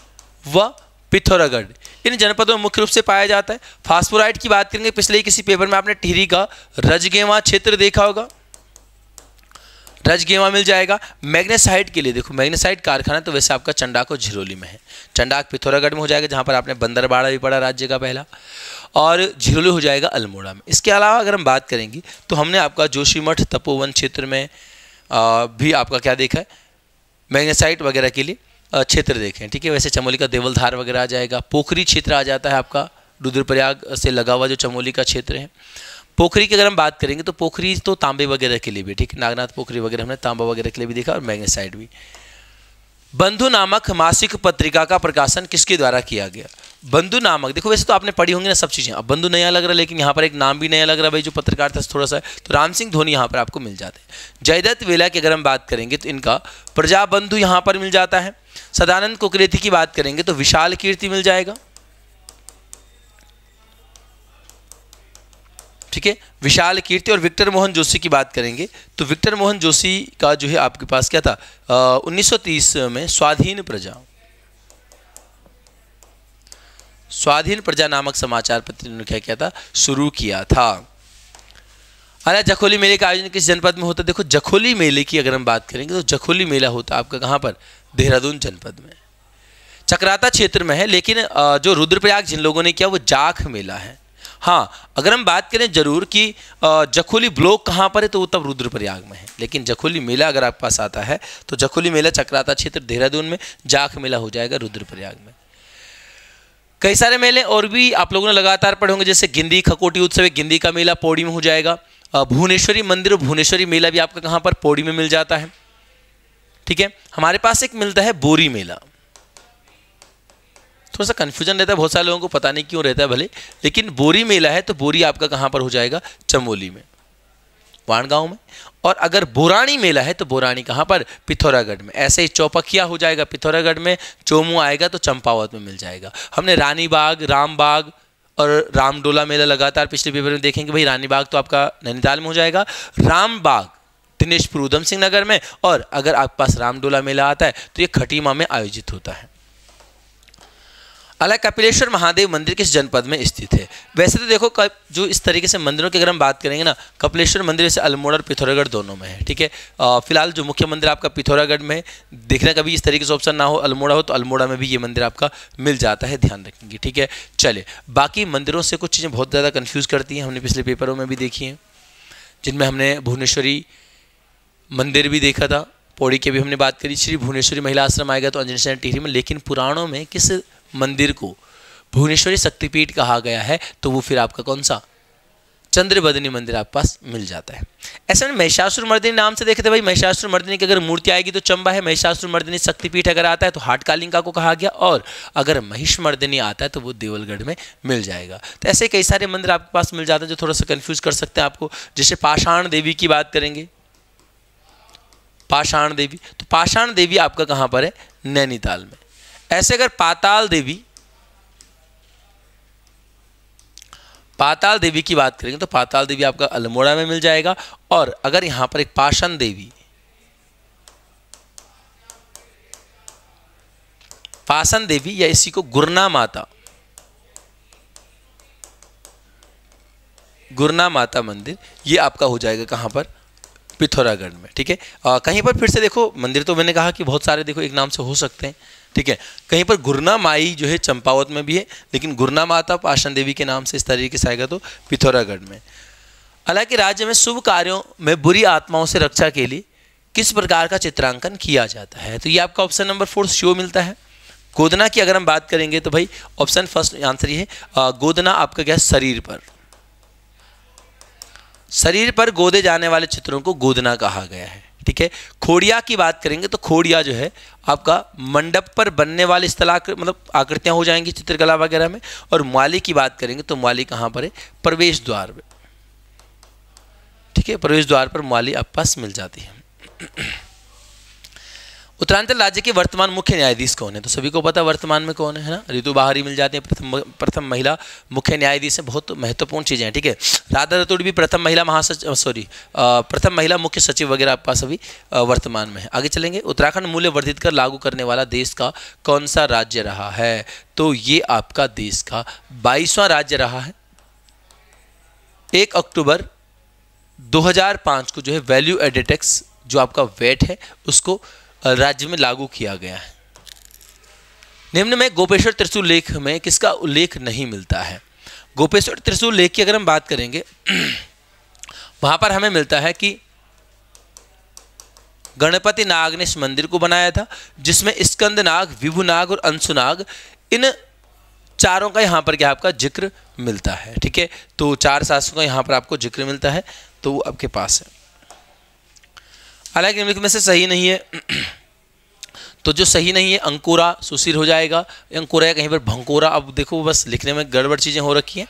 S1: व पिथौरागढ़ इन जनपदों में मुख्य रूप से पाया जाता है फास्फोराइट की बात करेंगे पिछले किसी पेपर में आपने टिहरी का रजगेवा क्षेत्र देखा होगा रज मिल जाएगा मैग्नेसाइट के लिए देखो मैग्नेसाइट कारखाना तो वैसे आपका चंडाक और झिरोली में है चंडाक पिथौरागढ़ में हो जाएगा जहाँ पर आपने बंदरबाड़ा भी पड़ा राज्य का पहला और झिरोली हो जाएगा अल्मोड़ा में इसके अलावा अगर हम बात करेंगे तो हमने आपका जोशीमठ तपोवन क्षेत्र में भी आपका क्या देखा है मैग्नेसाइट वगैरह के लिए क्षेत्र देखें ठीक है वैसे चमोली का देवलधार वगैरह आ जाएगा पोखरी क्षेत्र आ जाता है आपका रुद्रप्रयाग से लगा हुआ जो चमोली का क्षेत्र है पोखरी की अगर हम बात करेंगे तो पोखरी तो तांबे वगैरह के लिए भी ठीक है नागनाथ पोखरी वगैरह हमने तांबा वगैरह के लिए भी देखा और मैग्नेसाइड भी बंधु नामक मासिक पत्रिका का प्रकाशन किसके द्वारा किया गया बंधु नामक देखो वैसे तो आपने पढ़ी होंगी ना सब चीज़ें अब बंधु नया लग रहा है लेकिन यहाँ पर एक नाम भी नया लग रहा है भाई जो पत्रकार था थोड़ा सा तो राम सिंह धोनी यहाँ पर आपको मिल जाते हैं जयदत्त वेला की अगर हम बात करेंगे तो इनका प्रजाबंधु यहाँ पर मिल जाता है सदानंद कुकरेती की बात करेंगे तो विशाल कीर्ति मिल जाएगा ठीक है विशाल कीर्ति और विक्टर मोहन जोशी की बात करेंगे तो विक्टर मोहन जोशी का जो है आपके पास क्या था आ, 1930 में स्वाधीन प्रजा स्वाधीन प्रजा नामक समाचार पत्र ने क्या किया था शुरू किया था अरे जखोली मेले का आयोजन किस जनपद में होता देखो जखोली मेले की अगर हम बात करेंगे तो जखोली मेला होता आपका कहाँ पर देहरादून जनपद में चक्राता क्षेत्र में है लेकिन जो रुद्रप्रयाग जिन लोगों ने किया वो जाख मेला है हाँ अगर हम बात करें जरूर कि जखोली ब्लॉक कहाँ पर है तो वो तब रुद्रप्रयाग में है लेकिन जखोली मेला अगर आपके पास आता है तो जखोली मेला चक्राता क्षेत्र देहरादून में जाख मेला हो जाएगा रुद्रप्रयाग में कई सारे मेले और भी आप लोगों ने लगातार पढ़े होंगे जैसे गिंदी खकोटी उत्सव गिंदी का मेला पौड़ी में हो जाएगा भुवनेश्वरी मंदिर और भुवनेश्वरी मेला भी आपका कहाँ पर पौड़ी में मिल जाता है ठीक है हमारे पास एक मिलता है बोरी मेला थोड़ा सा कन्फ्यूजन रहता है बहुत सारे लोगों को पता नहीं क्यों रहता है भले लेकिन बोरी मेला है तो बोरी आपका कहाँ पर हो जाएगा चमोली में वाणगांव में और अगर बोराणी मेला है तो बोराणी कहाँ पर पिथौरागढ़ में ऐसे ही चौपकिया हो जाएगा पिथौरागढ़ में चोमू आएगा तो चंपावत में मिल जाएगा हमने रानी बाग राम बाग और रामडोला मेला लगातार पिछले पेपर में देखेंगे भाई रानी बाग तो आपका नैनीताल में हो जाएगा राम बाग दिनेशपुर उधम सिंह नगर में और अगर आपके पास रामडोला मेला आता है तो ये खटीमा में आयोजित होता है हालांकि कपिलेश्वर महादेव मंदिर किस जनपद में स्थित है वैसे तो देखो जो इस तरीके से मंदिरों की अगर हम बात करेंगे ना कपिलेश्वर मंदिर जैसे अल्मोड़ा और पिथौरागढ़ दोनों में है ठीक है फिलहाल जो मुख्य मंदिर आपका पिथौरागढ़ में देखना कभी इस तरीके से ऑप्शन ना हो अल्मोड़ा हो तो अल्मोड़ा में भी ये मंदिर आपका मिल जाता है ध्यान रखेंगे ठीक है चले बाकी मंदिरों से कुछ चीज़ें बहुत ज़्यादा कन्फ्यूज़ करती हैं हमने पिछले पेपरों में भी देखी हैं जिनमें हमने भुवनेश्वरी मंदिर भी देखा था पौड़ी के भी हमने बात करी श्री भुवनेश्वरी महिला आश्रम आएगा तो अंजनी सेन टिहरी में लेकिन पुराणों में किस मंदिर को भुवनेश्वरी शक्तिपीठ कहा गया है तो वो फिर आपका कौन सा चंद्रबदनी मंदिर आपके पास मिल जाता है ऐसे में महिषासुर मर्दिनी नाम से देखे थे भाई महिषासुर मर्दिनी की अगर मूर्ति आएगी तो चंबा है महिषासुर मर्दिनी शक्तिपीठ अगर आता है तो कालिंगा को कहा गया और अगर महिष मर्दिनी आता है तो वो देवलगढ़ में मिल जाएगा तो ऐसे कई सारे मंदिर आपके पास मिल जाते हैं जो थोड़ा सा कन्फ्यूज कर सकते हैं आपको जैसे पाषाण देवी की बात करेंगे पाषाण देवी तो पाषाण देवी आपका कहाँ पर है नैनीताल में ऐसे अगर पाताल देवी पाताल देवी की बात करेंगे तो पाताल देवी आपका अल्मोड़ा में मिल जाएगा और अगर यहां पर एक पाषण देवी पाषण देवी या इसी को गुरना माता गुरना माता मंदिर ये आपका हो जाएगा कहां पर पिथौरागढ़ में ठीक है कहीं पर फिर से देखो मंदिर तो मैंने कहा कि बहुत सारे देखो एक नाम से हो सकते हैं ठीक है कहीं पर गुरना माई जो है चंपावत में भी है लेकिन गुरना माता पाषण देवी के नाम से इस तरीके से आएगा तो पिथौरागढ़ में हालांकि राज्य में शुभ कार्यों में बुरी आत्माओं से रक्षा के लिए किस प्रकार का चित्रांकन किया जाता है तो ये आपका ऑप्शन नंबर फोर शो मिलता है गोदना की अगर हम बात करेंगे तो भाई ऑप्शन फर्स्ट आंसर ये है गोदना आपका क्या शरीर पर शरीर पर गोदे जाने वाले चित्रों को गोदना कहा गया है ठीक है खोड़िया की बात करेंगे तो खोड़िया जो है आपका मंडप पर बनने वाले स्थल मतलब आकृतियाँ हो जाएंगी चित्रकला वगैरह में और माली की बात करेंगे तो माली कहाँ पर है प्रवेश द्वार में ठीक है प्रवेश द्वार पर माली आप पास मिल जाती है उत्तरांचल राज्य के वर्तमान मुख्य न्यायाधीश कौन है तो सभी को पता वर्तमान में कौन है ना ऋतु बाहरी मिल जाती है प्रथम प्रथम महिला मुख्य न्यायाधीश है बहुत महत्वपूर्ण चीज़ें हैं ठीक है राधा रतुड़ भी प्रथम महिला महासचिव सॉरी प्रथम महिला मुख्य सचिव वगैरह आपके पास अभी वर्तमान में है आगे चलेंगे उत्तराखंड मूल्य वर्धित कर लागू करने वाला देश का कौन सा राज्य रहा है तो ये आपका देश का बाईसवां राज्य रहा है एक अक्टूबर दो को जो है वैल्यू एडिटेक्स जो आपका वेट है उसको राज्य में लागू किया गया है निम्न में गोपेश्वर त्रिशूल लेख में किसका उल्लेख नहीं मिलता है गोपेश्वर त्रिशूल लेख की अगर हम बात करेंगे वहां पर हमें मिलता है कि गणपति नाग ने इस मंदिर को बनाया था जिसमें स्कंद नाग विभुनाग और अंशुनाग इन चारों का यहाँ पर क्या आपका जिक्र मिलता है ठीक है तो चार सासों का यहाँ पर आपको जिक्र मिलता है तो वो आपके पास है हालांकि निम्नलिखित में से सही नहीं है तो जो सही नहीं है अंकुरा सुशीर हो जाएगा अंकुरा या कहीं पर भंकुरा अब देखो बस लिखने में गड़बड़ चीज़ें हो रखी हैं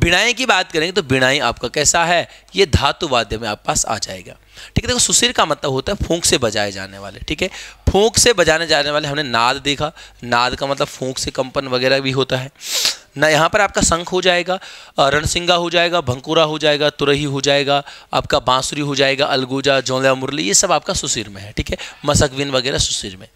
S1: बिनाई की बात करेंगे तो बिनाई आपका कैसा है ये धातुवाद्य में आप पास आ जाएगा ठीक है देखो सुशीर का मतलब होता है फूंक से बजाए जाने वाले ठीक है फूंक से बजाने जाने वाले हमने नाद देखा नाद का मतलब फूंक से कंपन वगैरह भी होता है ना यहाँ पर आपका शंख हो जाएगा रणसिंगा हो जाएगा भंकुरा हो जाएगा तुरही हो जाएगा आपका बांसुरी हो जाएगा अलगुजा जोला मुरली ये सब आपका सुशीर में है ठीक है मसकविन वगैरह सुशीर में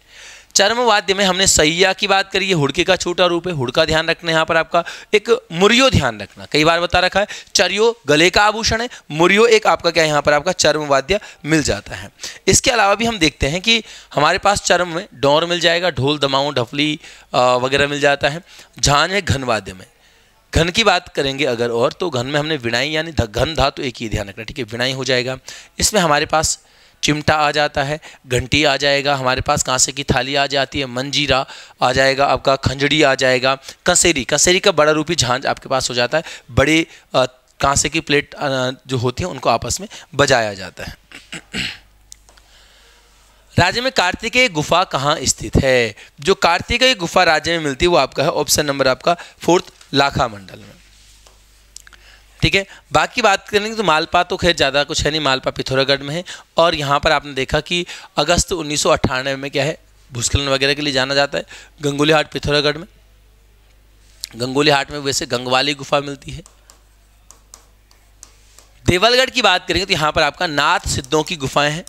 S1: चर्म वाद्य में हमने सैया की बात करी है हुड़के का छोटा रूप है हुड़का ध्यान रखना यहाँ पर आपका एक मुरियो ध्यान रखना कई बार बता रखा है चरियो गले का आभूषण है मुरियो एक आपका क्या यहाँ पर आपका चर्म वाद्य मिल जाता है इसके अलावा भी हम देखते हैं कि हमारे पास चर्म में डोर मिल जाएगा ढोल दमाऊँ ढफली वगैरह मिल जाता है झांझ है घनवाद्य में घन की बात करेंगे अगर और तो घन में हमने विनाई यानी घन धातु एक ही ध्यान रखना ठीक है विनाई हो जाएगा इसमें हमारे पास चिमटा आ जाता है घंटी आ जाएगा हमारे पास कांसे की थाली आ जाती है मंजीरा आ जाएगा आपका खंजड़ी आ जाएगा कसेरी कसेरी का बड़ा रूपी झांझ आपके पास हो जाता है बड़े कांसे की प्लेट जो होती है उनको आपस में बजाया जाता है राज्य में कार्तिकेय गुफा कहाँ स्थित है जो कार्तिकेय गुफा राज्य में मिलती है वो आपका है ऑप्शन नंबर आपका फोर्थ लाखा मंडल में ठीक है बाकी बात करेंगे तो मालपा तो खैर ज़्यादा कुछ है नहीं मालपा पिथौरागढ़ में है और यहाँ पर आपने देखा कि अगस्त उन्नीस में क्या है भूस्खलन वगैरह के लिए जाना जाता है गंगोली हाट पिथौरागढ़ में गंगोली हाट में वैसे गंगवाली गुफा मिलती है देवलगढ़ की बात करेंगे तो यहाँ पर आपका नाथ सिद्धों की गुफाएं हैं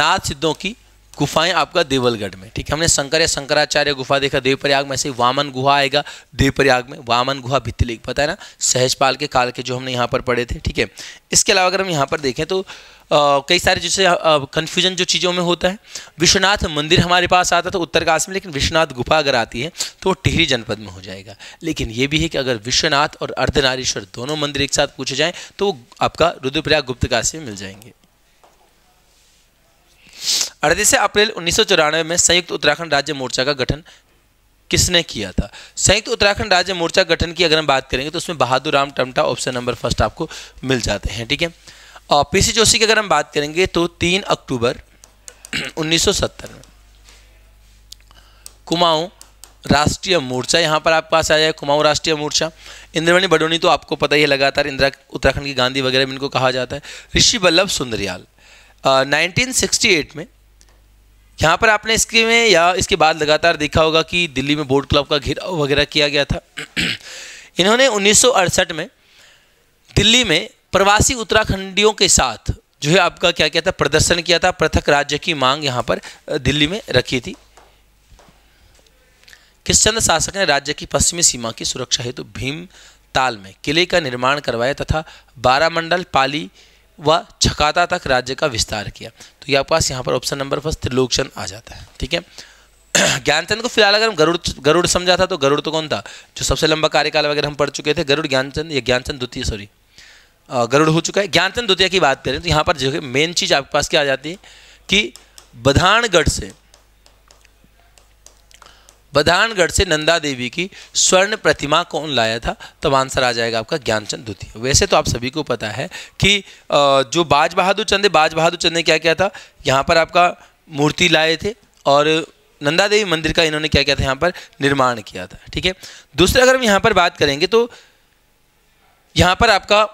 S1: नाथ सिद्धों की गुफाएं आपका देवलगढ़ में ठीक है हमने शंकर या शंकराचार्य गुफा देखा देवप्रयाग में से वामन गुहा आएगा देवप्रयाग में वामन गुहा भित्तली पता है ना सहजपाल के काल के जो हमने यहाँ पर पढ़े थे ठीक है इसके अलावा अगर हम यहाँ पर देखें तो कई सारे जैसे कन्फ्यूजन जो चीज़ों में होता है विश्वनाथ मंदिर हमारे पास आता था उत्तरकाश में लेकिन विश्वनाथ गुफा अगर आती है तो वो टिहरी जनपद में हो जाएगा लेकिन ये भी है कि अगर विश्वनाथ और अर्धनारीश्वर दोनों मंदिर एक साथ पूछे जाएँ तो आपका रुद्रप्रयाग गुप्त काश में मिल जाएंगे अड़तीस अप्रैल उन्नीस में संयुक्त उत्तराखंड राज्य मोर्चा का गठन किसने किया था संयुक्त उत्तराखंड राज्य मोर्चा गठन की अगर हम बात करेंगे तो उसमें Bahadur Ram Tamta option number first आपको मिल जाते हैं ठीक है और पीसी जोशी की अगर हम बात करेंगे तो तीन अक्टूबर 1970 में कुमाऊं राष्ट्रीय मोर्चा यहाँ पर आपके पास आ जाए कुमाऊं राष्ट्रीय मोर्चा इंद्रमणि बडोनी तो आपको पता ही है लगातार इंदिरा उत्तराखंड की गांधी वगैरह इनको कहा जाता है ऋषि बल्लभ सुंदरियाल नाइनटीन में यहाँ पर आपने इसके में या इसके बाद लगातार देखा होगा कि दिल्ली में बोर्ड क्लब का घेराव वगैरह किया गया था इन्होंने उन्नीस में दिल्ली में प्रवासी उत्तराखंडियों के साथ जो है आपका क्या किया था प्रदर्शन किया था पृथक राज्य की मांग यहाँ पर दिल्ली में रखी थी किश्चंद शासक ने राज्य की पश्चिमी सीमा की सुरक्षा हेतु तो भीम ताल में किले का निर्माण करवाया तथा बारामंडल पाली व छकाता तक राज्य का विस्तार किया तो ये आपके पास यहाँ पर ऑप्शन नंबर फर्स्ट त्रिलोकचंद आ जाता है ठीक है ज्ञानचंद को फिलहाल अगर हम गरुड़ गरुड़ समझा था तो गरुड़ तो कौन था जो सबसे लंबा कार्यकाल वगैरह हम पढ़ चुके थे गरुड़ ज्ञानचंद या ज्ञानचंद द्वितीय सॉरी गरुड़ हो चुका है ज्ञानचंद द्वितीय की बात करें तो यहाँ पर जो है मेन चीज़ आपके पास क्या आ जाती है कि बधानगढ़ से बधानगढ़ से नंदा देवी की स्वर्ण प्रतिमा कौन लाया था तब आंसर आ जाएगा आपका ज्ञानचंद द्वितीय वैसे तो आप सभी को पता है कि जो बाज बहादुर चंद बाज बहादुर चंद ने क्या किया था यहाँ पर आपका मूर्ति लाए थे और नंदा देवी मंदिर का इन्होंने क्या किया था यहाँ पर निर्माण किया था ठीक है दूसरा अगर हम यहाँ पर बात करेंगे तो यहाँ पर आपका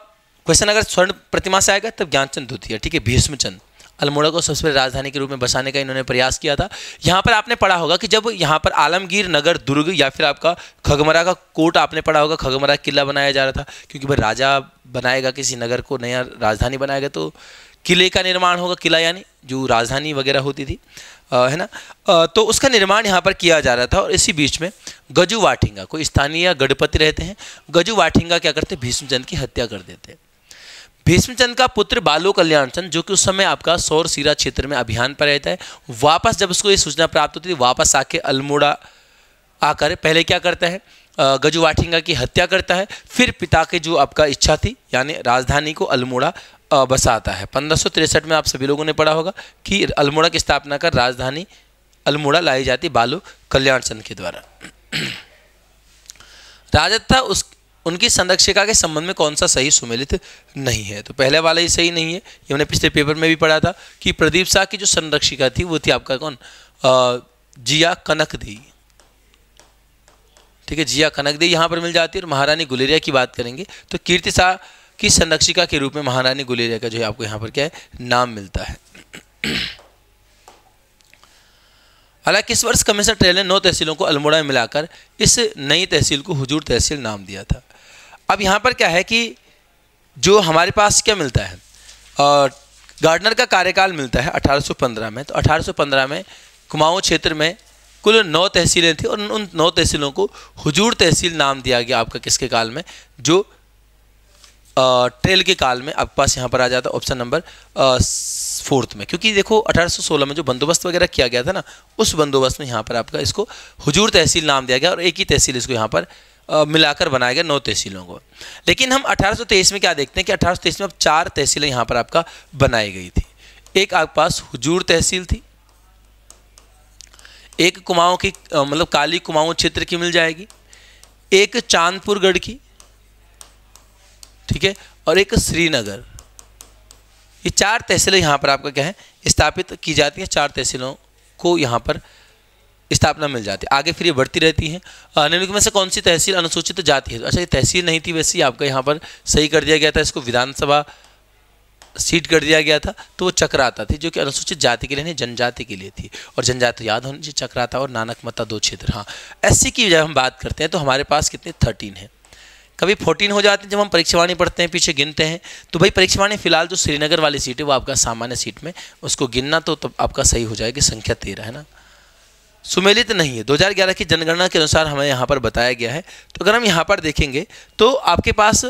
S1: क्वेश्चन अगर स्वर्ण प्रतिमा से आएगा तब ज्ञानचंद द्वितीय ठीक है भीष्मचंद अल्मोड़ा को सबसे पहले राजधानी के रूप में बसाने का इन्होंने प्रयास किया था यहाँ पर आपने पढ़ा होगा कि जब यहाँ पर आलमगीर नगर दुर्ग या फिर आपका खगमरा का कोट आपने पढ़ा होगा खगमरा किला बनाया जा रहा था क्योंकि भाई राजा बनाएगा किसी नगर को नया राजधानी बनाएगा तो किले का निर्माण होगा किला यानी जो राजधानी वगैरह होती थी आ, है ना आ, तो उसका निर्माण यहाँ पर किया जा रहा था और इसी बीच में गजू वाठिंगा कोई स्थानीय गढ़पति रहते हैं गजू वाठिंगा क्या करते भीष्मचंद की हत्या कर देते हैं भीष्मचंद का पुत्र बालू कल्याण चंद जो कि उस समय आपका सौर सीरा क्षेत्र में अभियान पर रहता है वापस जब उसको ये सूचना प्राप्त होती है वापस आके अल्मोड़ा आकर पहले क्या करता है गजुवाठिंगा की हत्या करता है फिर पिता की जो आपका इच्छा थी यानी राजधानी को अल्मोड़ा बसाता है पंद्रह में आप सभी लोगों ने पढ़ा होगा कि अल्मोड़ा की स्थापना कर राजधानी अल्मोड़ा लाई जाती बालू कल्याण चंद के द्वारा राजा था उस उनकी संरक्षिका के संबंध में कौन सा सही सुमेलित नहीं है तो पहले वाला ही सही नहीं है ये हमने पिछले पेपर में भी पढ़ा था कि प्रदीप शाह की जो संरक्षिका थी वो थी आपका कौन आ, जिया कनक दी ठीक है जिया कनक दी यहाँ पर मिल जाती है और महारानी गुलेरिया की बात करेंगे तो कीर्ति शाह की संरक्षिका के रूप में महारानी गुलेरिया का जो है आपको यहाँ पर क्या है नाम मिलता है हालांकि इस वर्ष कमिश्नर ट्रेल ने नौ तहसीलों को अल्मोड़ा में मिलाकर इस नई तहसील को हुजूर तहसील नाम दिया था अब यहाँ पर क्या है कि जो हमारे पास क्या मिलता है और गार्डनर का कार्यकाल मिलता है 1815 में तो 1815 में कुमाऊँ क्षेत्र में कुल नौ तहसीलें थी और उन नौ तहसीलों को हुजूर तहसील नाम दिया गया आपका किसके काल में जो ट्रेल के काल में आपके पास यहाँ पर आ जाता ऑप्शन नंबर फोर्थ में क्योंकि देखो 1816 में जो बंदोबस्त वगैरह किया गया था ना उस बंदोबस्त में यहाँ पर आपका इसको हुजूर तहसील नाम दिया गया और एक ही तहसील इसको यहाँ पर मिलाकर बनाया गया नौ तहसीलों को लेकिन हम 1823 में क्या देखते हैं कि 1823 में अब चार तहसीलें यहाँ पर आपका बनाई गई थी एक आपके पास हजूर तहसील थी एक कुमाऊँ की मतलब काली कुमाऊँ क्षेत्र की मिल जाएगी एक चांदपुरगढ़ की ठीक है और एक श्रीनगर ये चार तहसीलें यहाँ पर आपका क्या है स्थापित की जाती है चार तहसीलों को यहाँ पर स्थापना मिल जाती है आगे फिर ये बढ़ती रहती है निम्नलिखित में से कौन सी तहसील अनुसूचित जाति है अच्छा ये तहसील नहीं थी वैसे ही आपका यहाँ पर सही कर दिया गया था इसको विधानसभा सीट कर दिया गया था तो वो चक्राता थी जो कि अनुसूचित जाति के लिए नहीं जनजाति के लिए थी और जनजाति याद होनी चाहिए चक्राता और नानक मता दो क्षेत्र हाँ एस की जब हम बात करते हैं तो हमारे पास कितने थर्टीन है कभी फोर्टीन हो जाते हैं जब हम परीक्षावाणी पढ़ते हैं पीछे गिनते हैं तो भाई परीक्षावाणी फिलहाल जो श्रीनगर वाली सीट है वो आपका सामान्य सीट में उसको गिनना तो तब आपका सही हो जाएगी संख्या तेरह है ना सुमेलित नहीं है 2011 की जनगणना के अनुसार हमें यहाँ पर बताया गया है तो अगर हम यहाँ पर देखेंगे तो आपके पास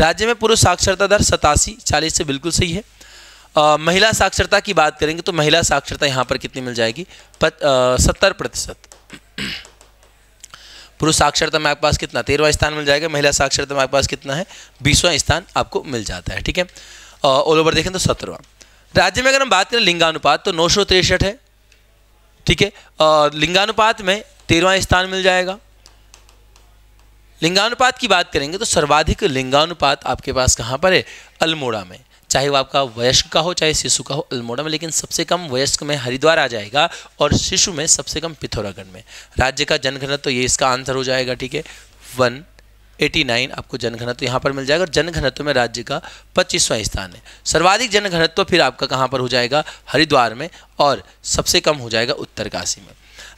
S1: राज्य में पुरुष साक्षरता दर सतासी चालीस से बिल्कुल सही है आ, महिला साक्षरता की बात करेंगे तो महिला साक्षरता यहाँ पर कितनी मिल जाएगी पत, आ, सत्तर प्रतिशत पुरुष साक्षरता में आपके पास कितना तेरहवा स्थान मिल जाएगा महिला साक्षरता में आपके पास कितना है बीसवा स्थान आपको मिल जाता है ठीक है ऑल ओवर देखें तो सत्रहवा राज्य में अगर हम बात करें लिंगानुपात तो नौ सौ तिरसठ है ठीक है और लिंगानुपात में तेरहवा स्थान मिल जाएगा लिंगानुपात की बात करेंगे तो सर्वाधिक लिंगानुपात आपके पास कहाँ पर है अल्मोड़ा में चाहे वो आपका वयस्क का हो चाहे शिशु का हो अल्मोड़ा में लेकिन सबसे कम वयस्क में हरिद्वार आ जाएगा और शिशु में सबसे कम पिथौरागढ़ में राज्य का जनघनत्व तो ये इसका आंसर हो जाएगा ठीक है वन 89 आपको जनघनत्व यहाँ पर मिल जाएगा जनघनत्व में राज्य का पच्चीसवां स्थान है सर्वाधिक जनघनत्व फिर आपका कहाँ पर हो जाएगा हरिद्वार में और सबसे कम हो जाएगा उत्तरकाशी में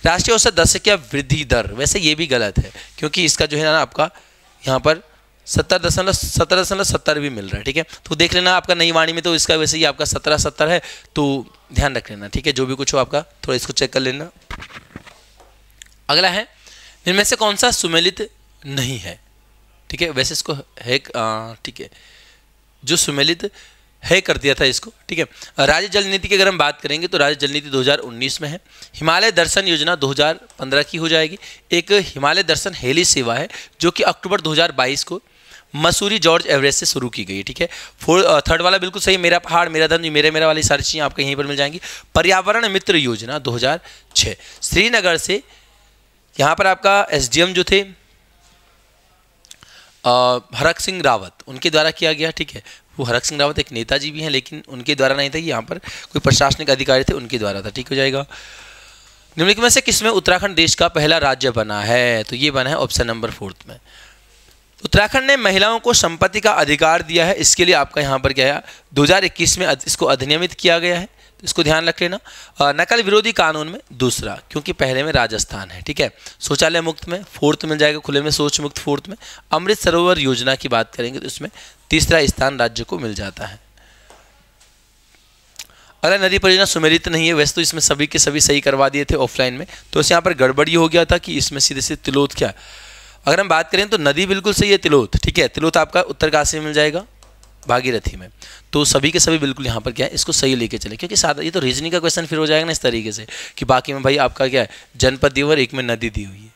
S1: राष्ट्रीय औसत दस क्या वृद्धि दर वैसे ये भी गलत है क्योंकि इसका जो है ना आपका यहाँ पर सत्तर दशमलव सत्तर दशमलव सत्तर भी मिल रहा है ठीक है तो देख लेना आपका नई वाणी में तो इसका वैसे ही आपका सत्रह सत्तर है तो ध्यान रख लेना ठीक है जो भी कुछ हो आपका थोड़ा इसको चेक कर लेना अगला है इनमें से कौन सा सुमेलित नहीं है ठीक है वैसे इसको हैक ठीक है जो सुमेलित है कर दिया था इसको ठीक है राज्य जल नीति की अगर हम बात करेंगे तो राज्य जल नीति 2019 में है हिमालय दर्शन योजना 2015 की हो जाएगी एक हिमालय दर्शन हेली सेवा है जो कि अक्टूबर 2022 को मसूरी जॉर्ज एवरेस्ट से शुरू की गई ठीक है फोर्थ थर्ड वाला बिल्कुल सही मेरा पहाड़ मेरा धन मेरे मेरा वाली सारी चीज़ें आपको यहीं पर मिल जाएंगी पर्यावरण मित्र योजना दो श्रीनगर से यहाँ पर आपका एस जो थे हरक सिंह रावत उनके द्वारा किया गया ठीक है वो हरक सिंह रावत एक नेताजी भी हैं लेकिन उनके द्वारा नहीं था यहाँ पर कोई प्रशासनिक अधिकारी थे उनके द्वारा था ठीक हो जाएगा निम्नलिखित में से किसमें उत्तराखंड देश का पहला राज्य बना है तो ये बना है ऑप्शन नंबर फोर्थ में उत्तराखंड ने महिलाओं को संपत्ति का अधिकार दिया है इसके लिए आपका यहाँ पर क्या है दो में इसको अधिनियमित किया गया है इसको ध्यान रख लेना नकल विरोधी कानून में दूसरा क्योंकि पहले में राजस्थान है ठीक है शौचालय मुक्त में फोर्थ मिल जाएगा खुले में शौच मुक्त फोर्थ में अमृत सरोवर योजना की बात करेंगे तो इसमें तीसरा स्थान राज्य को मिल जाता है अगर नदी परियोजना सुमेलित नहीं है वैसे तो इसमें सभी के सभी सही करवा दिए थे ऑफलाइन में तो इस यहाँ पर गड़बड़ी हो गया था कि इसमें सीधे सीधे तिलोत क्या अगर हम बात करें तो नदी बिल्कुल सही है तिलोत ठीक है तिलोत आपका उत्तरकाशी में मिल जाएगा भागीरथी में तो सभी के सभी बिल्कुल यहाँ पर क्या है इसको सही लेके चले क्योंकि साधा ये तो रीजनिंग का क्वेश्चन फिर हो जाएगा ना इस तरीके से कि बाकी में भाई आपका क्या है जनपद दी हुआ एक में नदी दी हुई है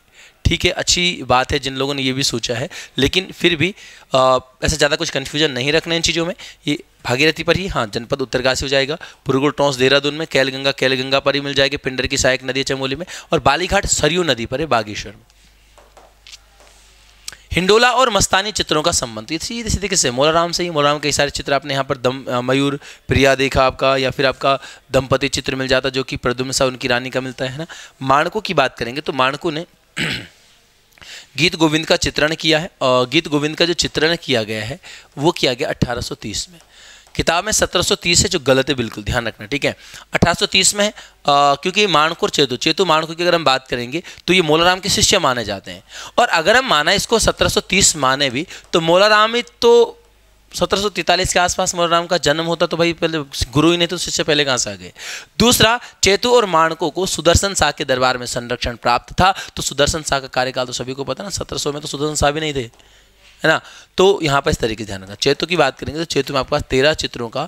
S1: ठीक है अच्छी बात है जिन लोगों ने ये भी सोचा है लेकिन फिर भी आ, ऐसा ज़्यादा कुछ कन्फ्यूजन नहीं रखना इन चीज़ों में ये भागीरथी पर ही हाँ जनपद उत्तरकाशी हो जाएगा पुरगुल टोंस देहरादून में कैलगंगा कैलगंगा पर ही मिल जाएगी पिंडर की सहायक नदी है चमोली में और बालीघाट सरयू नदी पर है बागेश्वर में हिंडोला और मस्तानी चित्रों का संबंध ये सीधे सीधे किससे मोलाराम से ही मोलाराम कई सारे चित्र आपने यहाँ पर दम मयूर प्रिया देखा आपका या फिर आपका दंपति चित्र मिल जाता जो कि प्रदुम सा उनकी रानी का मिलता है ना माणकों की बात करेंगे तो माणकों ने गीत गोविंद का चित्रण किया है और गीत गोविंद का जो चित्रण किया गया है वो किया गया अट्ठारह में किताब में 1730 है जो गलत है बिल्कुल ध्यान रखना ठीक है 1830 में आ, क्योंकि मानकुर चेतु चेतु मानकुर की अगर हम बात करेंगे तो ये मोलाराम के शिष्य माने जाते हैं और अगर हम माना इसको 1730 माने भी तो मोलाराम ही तो 1743 के आसपास मोलाराम का जन्म होता तो भाई पहले गुरु ही नहीं तो शिष्य पहले कहाँ से आ गए दूसरा चेतु और माणकों को सुदर्शन शाह के दरबार में संरक्षण प्राप्त था तो सुदर्शन शाह का कार्यकाल तो सभी को पता ना 1700 में तो सुदर्शन शाह भी नहीं थे है ना तो यहाँ पर इस तरीके से ध्यान रखना चेतु की बात करेंगे तो चेतु में आपके पास तेरह चित्रों का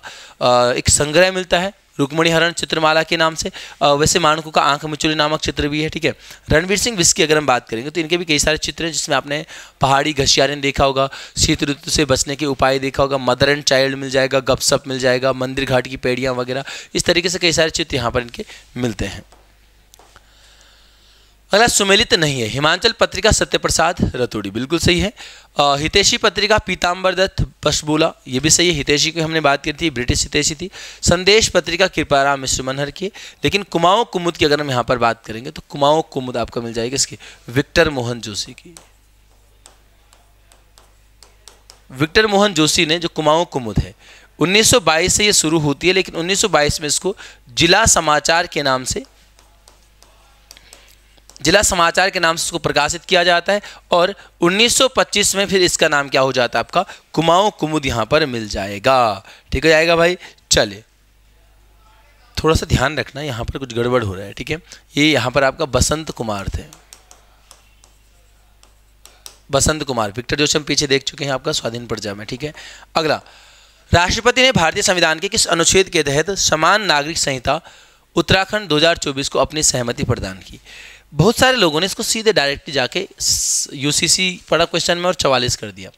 S1: एक संग्रह मिलता है रुक्मणी हरण चित्रमाला के नाम से वैसे मानकू का आंख मिचुली नामक चित्र भी है ठीक है रणवीर सिंह विश्व की अगर हम बात करेंगे तो इनके भी कई सारे चित्र हैं जिसमें आपने पहाड़ी घसियारें देखा होगा शीत ऋतु से बचने के उपाय देखा होगा मदर एंड चाइल्ड मिल जाएगा गपसप मिल जाएगा मंदिर घाट की पेड़ियाँ वगैरह इस तरीके से कई सारे चित्र यहाँ पर इनके मिलते हैं अगला सुमेलित नहीं है हिमाचल पत्रिका सत्यप्रसाद रतोड़ी बिल्कुल सही है आ, हितेशी पत्रिका पीताम्बर दत्त पशबूला ये भी सही है हितेशी की हमने बात की थी ब्रिटिश हितेशी थी संदेश पत्रिका कृपाराम मिश्र मनहर की लेकिन कुमाऊं कुमुद की अगर हम यहाँ पर बात करेंगे तो कुमाऊं कुमुद आपका मिल जाएगी इसकी विक्टर मोहन जोशी की विक्टर मोहन जोशी ने जो कुमाऊं कुमुद है 1922 से ये शुरू होती है लेकिन 1922 में इसको जिला समाचार के नाम से जिला समाचार के नाम से इसको प्रकाशित किया जाता है और 1925 में फिर इसका नाम क्या हो जाता है आपका कुमाऊं कुमुद यहाँ पर मिल जाएगा ठीक हो जाएगा भाई चले थोड़ा सा ध्यान रखना यहाँ पर कुछ गड़बड़ हो रहा है ठीक है ये यहां यहाँ पर आपका बसंत कुमार थे बसंत कुमार विक्टर जोशी हम पीछे देख चुके हैं आपका स्वाधीन प्रजा में ठीक है अगला राष्ट्रपति ने भारतीय संविधान के किस अनुच्छेद के तहत समान नागरिक संहिता उत्तराखंड 2024 को अपनी सहमति प्रदान की बहुत सारे लोगों ने इसको सीधे डायरेक्टली जाके यूसीसी पढ़ा क्वेश्चन में और चवालीस कर दिया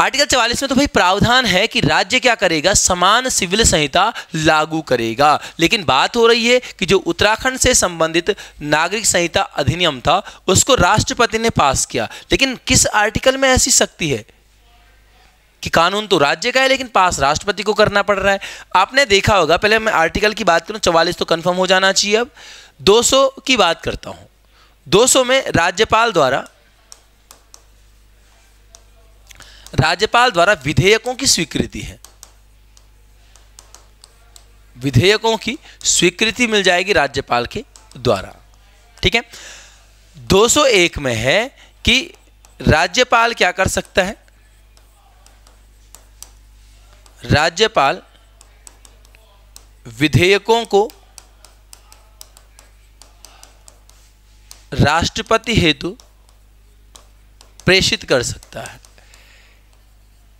S1: आर्टिकल चवालीस में तो भाई प्रावधान है कि राज्य क्या करेगा समान सिविल संहिता लागू करेगा लेकिन बात हो रही है कि जो उत्तराखंड से संबंधित नागरिक संहिता अधिनियम था उसको राष्ट्रपति ने पास किया लेकिन किस आर्टिकल में ऐसी शक्ति है कि कानून तो राज्य का है लेकिन पास राष्ट्रपति को करना पड़ रहा है आपने देखा होगा पहले मैं आर्टिकल की बात करूं चवालीस तो कन्फर्म हो जाना चाहिए अब 200 की बात करता हूं 200 में राज्यपाल द्वारा राज्यपाल द्वारा विधेयकों की स्वीकृति है विधेयकों की स्वीकृति मिल जाएगी राज्यपाल के द्वारा ठीक है 201 में है कि राज्यपाल क्या कर सकता है राज्यपाल विधेयकों को राष्ट्रपति हेतु प्रेषित कर सकता है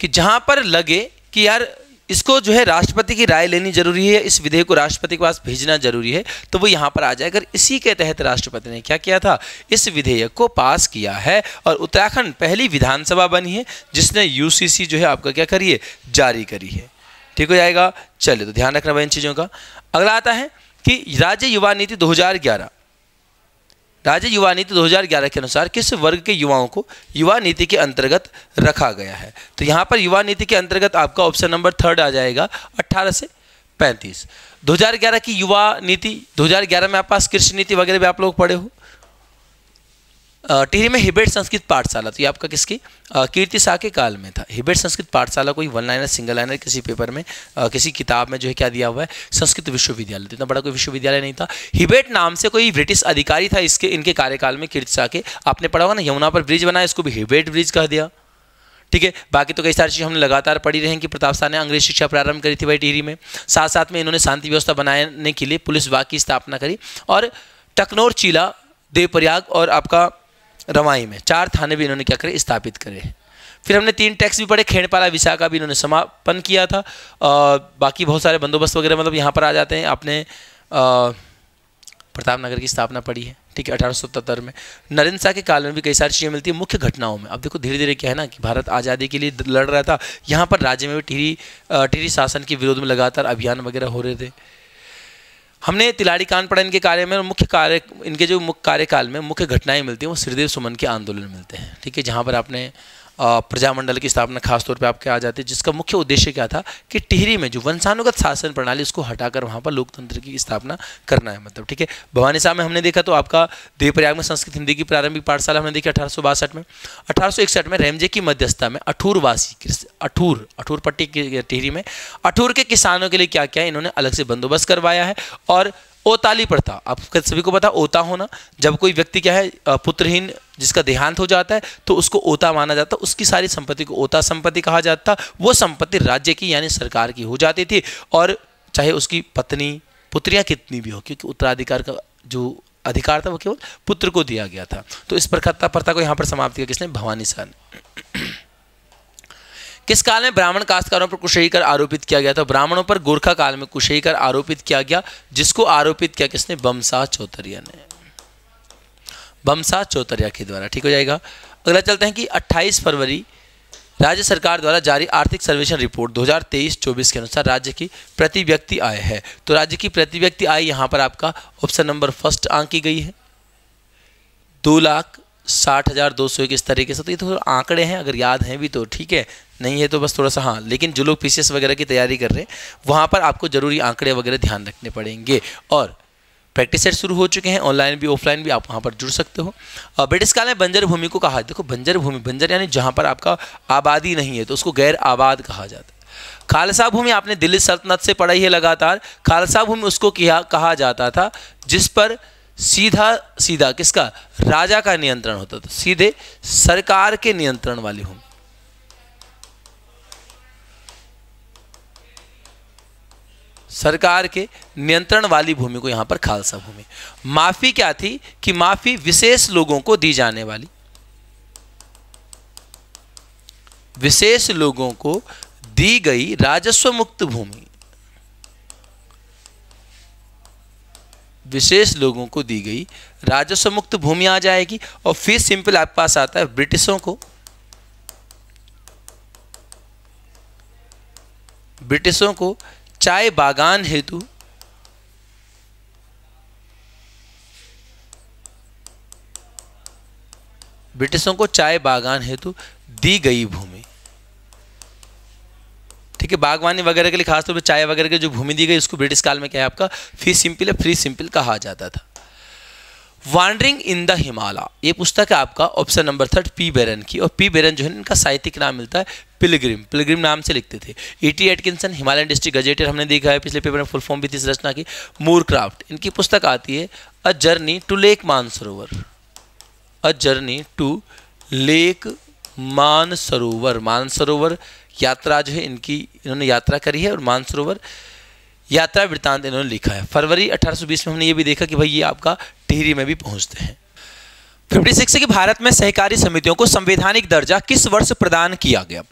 S1: कि जहां पर लगे कि यार इसको जो है राष्ट्रपति की राय लेनी जरूरी है इस विधेयक को राष्ट्रपति के पास भेजना जरूरी है तो वो यहां पर आ जाएगा इसी के तहत राष्ट्रपति ने क्या किया था इस विधेयक को पास किया है और उत्तराखंड पहली विधानसभा बनी है जिसने यूसीसी जो है आपका क्या करिए जारी करी है ठीक हो जाएगा चलिए तो ध्यान रखना भाई इन चीज़ों का अगला आता है कि राज्य युवा नीति दो राज्य युवा नीति 2011 के अनुसार किस वर्ग के युवाओं को युवा नीति के अंतर्गत रखा गया है तो यहाँ पर युवा नीति के अंतर्गत आपका ऑप्शन नंबर थर्ड आ जाएगा 18 से 35 2011 की युवा नीति 2011 में आप पास कृषि नीति वगैरह भी आप लोग पढ़े हो टिहरी में हिबेट संस्कृत पाठशाला तो ये आपका किसकी कीर्ति शाह के काल में था हिबेट संस्कृत पाठशाला कोई वन लाइनर सिंगल लाइनर किसी पेपर में आ, किसी किताब में जो है क्या दिया हुआ है संस्कृत विश्वविद्यालय तो इतना बड़ा कोई विश्वविद्यालय नहीं था हिबेट नाम से कोई ब्रिटिश अधिकारी था इसके इनके कार्यकाल में कीर्ति शाह के आपने पढ़ा हुआ ना यमुना पर ब्रिज बनाया इसको भी हिबेट ब्रिज कह दिया ठीक है बाकी तो कई सारी चीज़ हमने लगातार पढ़ी रहे हैं कि प्रताप शाह ने अंग्रेज शिक्षा प्रारंभ करी थी भाई टिहरी में साथ साथ में इन्होंने शांति व्यवस्था बनाने के लिए पुलिस विभाग की स्थापना करी और टकनौर चीला देवप्रयाग और आपका रवाई में चार थाने भी इन्होंने क्या करे स्थापित करे फिर हमने तीन टैक्स भी पढ़े खेड़पाला विशा का भी इन्होंने समापन किया था बाकी बहुत सारे बंदोबस्त वगैरह मतलब यहाँ पर आ जाते हैं आपने प्रताप नगर की स्थापना पड़ी है ठीक है अठारह में नरेंद्र शाह के काल में भी कई सारी चीज़ें मिलती है मुख्य घटनाओं में अब देखो धीरे धीरे क्या है ना कि भारत आज़ादी के लिए लड़ रहा था यहाँ पर राज्य में भी टिहरी टिहरी शासन के विरोध में लगातार अभियान वगैरह हो रहे थे हमने तिलाड़ी कांड पढ़ा इनके कार्य में मुख्य कार्य इनके जो मुख्य कार्यकाल में मुख्य घटनाएं मिलती हैं वो श्रीदेव सुमन के आंदोलन मिलते हैं ठीक है जहाँ पर आपने प्रजामंडल की स्थापना खासतौर पर आपके आ जाती है जिसका मुख्य उद्देश्य क्या था कि टिहरी में जो वंशानुगत शासन प्रणाली उसको हटाकर वहाँ पर लोकतंत्र की स्थापना करना है मतलब ठीक है भवानी साहब में हमने देखा तो आपका देवप्रयाग में संस्कृत हिंदी की प्रारंभिक पाठशाला हमने देखी अठारह में अठारह में रेमजे की मध्यस्थता में अठूरवासी अठूर अठूर पट्टी टिहरी में अठूर के किसानों के लिए क्या क्या है इन्होंने अलग से बंदोबस्त करवाया है और ओताली प्रथा आप सभी को पता ओता होना जब कोई व्यक्ति क्या है पुत्रहीन जिसका देहांत हो जाता है तो उसको ओता माना जाता उसकी सारी संपत्ति को ओता संपत्ति कहा जाता वो संपत्ति राज्य की यानी सरकार की हो जाती थी और चाहे उसकी पत्नी पुत्रियाँ कितनी भी हो क्योंकि उत्तराधिकार का जो अधिकार था वो केवल पुत्र को दिया गया था तो इस प्रकार प्रथा को यहाँ पर समाप्त किया किसने भवानी सर किस काल में ब्राह्मण काश्तकारों पर कुशही कर आरोपित किया गया था ब्राह्मणों पर गोरखा काल में कुशही कर आरोपित किया गया जिसको आरोपित किया किसने बमसा चौतरिया ने बमसा चौतरिया के द्वारा ठीक हो जाएगा अगला चलते हैं कि 28 फरवरी राज्य सरकार द्वारा जारी आर्थिक सर्वेक्षण रिपोर्ट 2023-24 के अनुसार राज्य की प्रति व्यक्ति आय है तो राज्य की प्रति व्यक्ति आय यहाँ पर आपका ऑप्शन नंबर फर्स्ट आंकी गई है दो लाख साठ हज़ार दो सौ इक्कीस तरीके से तो ये तो आंकड़े हैं अगर याद हैं भी तो ठीक है नहीं है तो बस थोड़ा सा हाँ लेकिन जो लोग पीसीएस वगैरह की तैयारी कर रहे हैं वहाँ पर आपको ज़रूरी आंकड़े वगैरह ध्यान रखने पड़ेंगे और प्रैक्टिस सेट शुरू हो चुके हैं ऑनलाइन भी ऑफलाइन भी आप वहाँ पर जुड़ सकते हो ब्रिटिश काल में बंजर भूमि को कहा देखो बंजर भूमि बंजर यानी जहाँ पर आपका आबादी नहीं है तो उसको गैर आबाद कहा जाता है खालसा भूमि आपने दिल्ली सल्तनत से पढ़ाई है लगातार खालसा भूमि उसको किया कहा जाता था जिस पर सीधा सीधा किसका राजा का नियंत्रण होता था सीधे सरकार के नियंत्रण वाली भूमि सरकार के नियंत्रण वाली भूमि को यहाँ पर खालसा भूमि माफ़ी क्या थी कि माफ़ी विशेष लोगों को दी जाने वाली विशेष लोगों को दी गई राजस्व मुक्त भूमि विशेष लोगों को दी गई राजस्व मुक्त भूमि आ जाएगी और फिर सिंपल आपके पास आता है ब्रिटिशों को ब्रिटिशों को चाय बागान हेतु ब्रिटिशों को चाय बागान हेतु दी गई भूमि ठीक है बागवानी वगैरह के लिए खासतौर पर चाय वगैरह की जो भूमि दी गई उसको ब्रिटिश काल में क्या है आपका फी सिंपल है फ्री सिंपल कहा जाता था वांडरिंग इन द हिमालय ये पुस्तक है आपका option number third P Barron की और पी बेरन जो है इनका साहित्यिक नाम मिलता है पिलग्रिम पिलग्रिम नाम से लिखते थे E T Atkinson Himalayan district gazetteer हमने देखा है पिछले पेपर में फुल फॉर्म भी थी इस रचना की मूरक्राफ्ट इनकी पुस्तक आती है a journey to lake Manasarovar a journey to lake Manasarovar Manasarovar यात्रा जो है इनकी इन्होंने यात्रा करी है और मानसरोवर यात्रा वृत्तांत इन्होंने लिखा है फरवरी 1820 में हमने ये भी देखा कि भाई ये आपका टिहरी में भी पहुंचते हैं सिक्स कि भारत में सहकारी समितियों को संवैधानिक दर्जा किस वर्ष प्रदान किया गया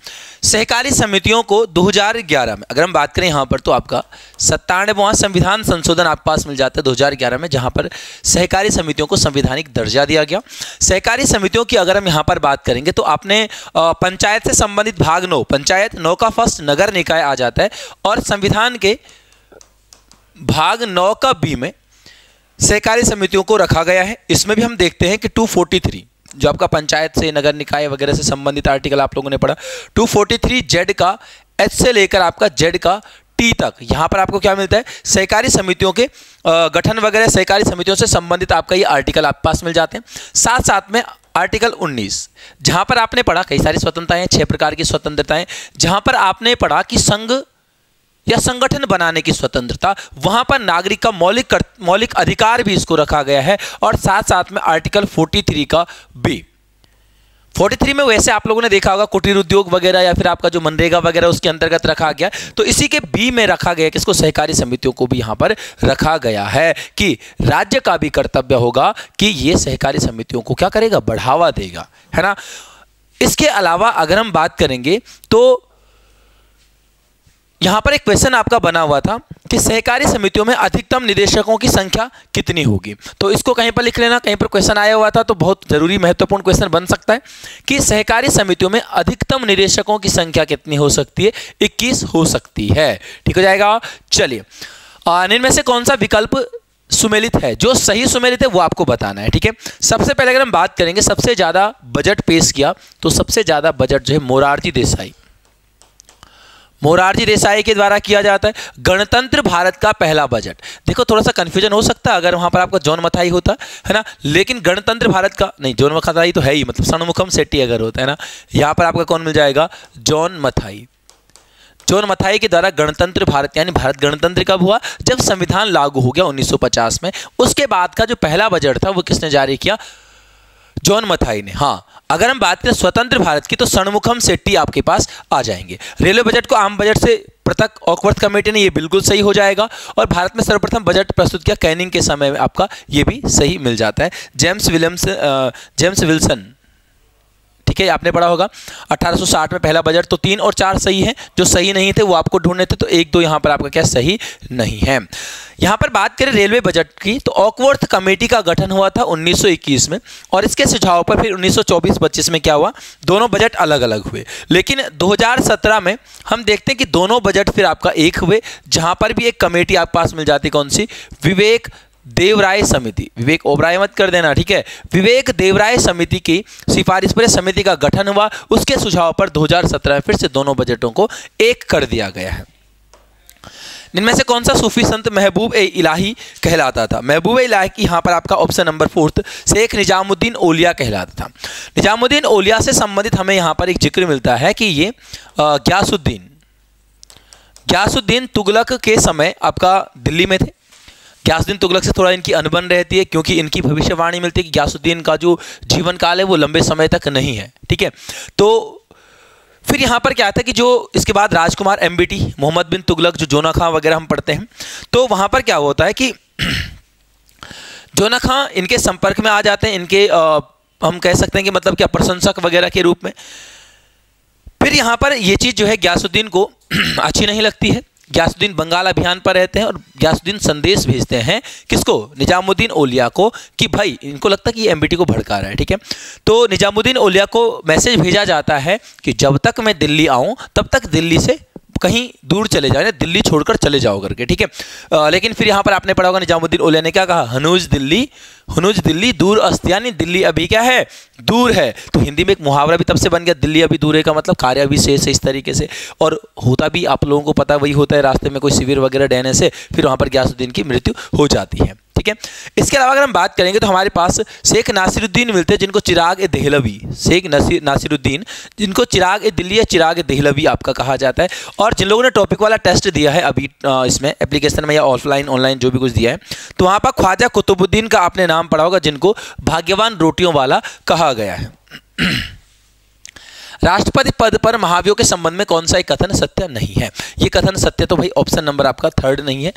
S1: सहकारी समितियों को 2011 में अगर हम बात करें यहाँ पर तो आपका सत्तानवा संविधान संशोधन आपके पास मिल जाता है 2011 में जहाँ पर सहकारी समितियों को संवैधानिक दर्जा दिया गया सहकारी समितियों की अगर हम यहाँ पर बात करेंगे तो आपने पंचायत से संबंधित भाग नौ पंचायत नौ का फर्स्ट नगर निकाय आ जाता है और संविधान के भाग नौ का बी में सहकारी समितियों को रखा गया है इसमें भी हम देखते हैं कि 243 जो आपका पंचायत से नगर निकाय वगैरह से संबंधित आर्टिकल आप लोगों ने पढ़ा 243 जेड का एच से लेकर आपका जेड का टी तक यहाँ पर आपको क्या मिलता है सहकारी समितियों के गठन वगैरह सहकारी समितियों से संबंधित आपका ये आर्टिकल आपके पास मिल जाते हैं साथ साथ में आर्टिकल 19 जहां पर आपने पढ़ा कई सारी स्वतंत्रताएं छह प्रकार की स्वतंत्रताएं जहां पर आपने पढ़ा कि संघ या संगठन बनाने की स्वतंत्रता वहां पर नागरिक का मौलिक मौलिक अधिकार भी इसको रखा गया है और साथ साथ में आर्टिकल 43 का बी 43 में वैसे आप लोगों ने देखा होगा कुटीर उद्योग वगैरह या फिर आपका जो मनरेगा वगैरह उसके अंतर्गत रखा गया तो इसी के बी में रखा गया कि इसको सहकारी समितियों को भी यहां पर रखा गया है कि राज्य का भी कर्तव्य होगा कि ये सहकारी समितियों को क्या करेगा बढ़ावा देगा है ना इसके अलावा अगर हम बात करेंगे तो यहाँ पर एक क्वेश्चन आपका बना हुआ था कि सहकारी समितियों में अधिकतम निदेशकों की संख्या कितनी होगी तो इसको कहीं पर लिख लेना कहीं पर क्वेश्चन आया हुआ था तो बहुत ज़रूरी महत्वपूर्ण क्वेश्चन बन सकता है कि सहकारी समितियों में अधिकतम निदेशकों की संख्या कितनी हो सकती है इक्कीस हो सकती है ठीक हो जाएगा चलिए इनमें से कौन सा विकल्प सुमेलित है जो सही सुमेलित है वो आपको बताना है ठीक है सबसे पहले अगर हम बात करेंगे सबसे ज़्यादा बजट पेश किया तो सबसे ज़्यादा बजट जो है मोरारजी देसाई मोरारजी देसाई के द्वारा किया जाता है गणतंत्र भारत का पहला बजट देखो थोड़ा सा कन्फ्यूजन हो सकता है अगर वहाँ पर आपका जॉन मथाई होता है ना लेकिन गणतंत्र भारत का नहीं जॉन मथाई तो है ही मतलब सणमुखम सेट्टी अगर होता है ना यहाँ पर आपका कौन मिल जाएगा जॉन मथाई जॉन मथाई के द्वारा गणतंत्र भारत यानी भारत गणतंत्र कब हुआ जब संविधान लागू हो गया 1950 में उसके बाद का जो पहला बजट था वो किसने जारी किया जॉन मथाई ने हाँ अगर हम बात करें स्वतंत्र भारत की तो सणमुखम सेट्टी आपके पास आ जाएंगे रेलवे बजट को आम बजट से पृथक ऑकवर्थ कमेटी ने ये बिल्कुल सही हो जाएगा और भारत में सर्वप्रथम बजट प्रस्तुत किया कैनिंग के समय में आपका ये भी सही मिल जाता है जेम्स विलियम्स जेम्स विल्सन ठीक है आपने पढ़ा होगा 1860 में पहला बजट तो तीन और चार सही है जो सही नहीं थे वो आपको ढूंढने थे तो एक दो यहाँ पर आपका क्या सही नहीं है यहाँ पर बात करें रेलवे बजट की तो ऑकवर्थ कमेटी का गठन हुआ था 1921 में और इसके सुझाव पर फिर 1924-25 में क्या हुआ दोनों बजट अलग अलग हुए लेकिन 2017 में हम देखते हैं कि दोनों बजट फिर आपका एक हुए जहाँ पर भी एक कमेटी आपके पास मिल जाती कौन सी विवेक देवराय समिति विवेक ओबराय मत कर देना ठीक है विवेक देवराय समिति की सिफारिश पर समिति का गठन हुआ उसके सुझाव पर 2017 में फिर से दोनों बजटों को एक कर दिया गया है इनमें से कौन सा सूफी संत महबूब ए इलाही कहलाता था महबूब ए इलाही यहाँ पर आपका option number fourth Sheikh Nizamuddin Auliya कहलाता था निजामुद्दीन ओलिया से संबंधित हमें यहाँ पर एक जिक्र मिलता है कि ये ग्यासुद्दीन ग्यासुद्दीन तुगलक के समय आपका दिल्ली में थे ग्यासुद्दीन तुगलक से थोड़ा इनकी अनबन रहती है क्योंकि इनकी भविष्यवाणी मिलती है कि ग्यासुद्दीन का जो जीवन काल है वो लंबे समय तक नहीं है ठीक है तो फिर यहाँ पर क्या आता है कि जो इसके बाद राजकुमार एम मोहम्मद बिन तुगलक जो जोना खां वगैरह हम पढ़ते हैं तो वहाँ पर क्या होता है कि जोना खां इनके संपर्क में आ जाते हैं इनके आ, हम कह सकते हैं कि मतलब क्या प्रशंसक वगैरह के रूप में फिर यहाँ पर ये चीज़ जो है ग्यासुद्दीन को अच्छी नहीं लगती है ग्यासुद्दीन बंगाल अभियान पर रहते हैं और ग्यासुद्दीन संदेश भेजते हैं किसको निजामुद्दीन ओलिया को कि भाई इनको लगता है कि एमबीटी को भड़का रहा है ठीक है तो निजामुद्दीन ओलिया को मैसेज भेजा जाता है कि जब तक मैं दिल्ली आऊँ तब तक दिल्ली से कहीं दूर चले जाओ दिल्ली छोड़कर चले जाओ करके ठीक है लेकिन फिर यहाँ पर आपने पढ़ा होगा निजामुद्दीन ओलिया ने क्या कहा हनूज दिल्ली हनुज दिल्ली दूर अस्त यानी दिल्ली अभी क्या है दूर है तो हिंदी में एक मुहावरा भी तब से बन गया दिल्ली अभी दूर है का मतलब कार्य अभी शेष है इस तरीके से और होता भी आप लोगों को पता वही होता है रास्ते में कोई शिविर वगैरह डहने से फिर वहाँ पर ग्यासुद्दीन की मृत्यु हो जाती है ठीक है इसके अलावा अगर हम बात करेंगे तो हमारे पास शेख नासिरुद्दीन मिलते हैं जिनको चिराग ए दहलवी शेख नासिरुद्दीन जिनको चिराग ए दिल्ली या चिराग ए दहलवी आपका कहा जाता है और जिन लोगों ने टॉपिक वाला टेस्ट दिया है अभी इसमें एप्लीकेशन में या ऑफलाइन ऑनलाइन जो भी कुछ दिया है तो वहाँ पर ख्वाजा कुतुबुद्दीन का आपने नाम नाम पड़ा होगा जिनको भाग्यवान रोटियों वाला कहा गया है राष्ट्रपति पद पर महावियों के संबंध में कौन सा एक कथन सत्य नहीं है ये कथन सत्य तो भाई ऑप्शन नंबर आपका थर्ड नहीं है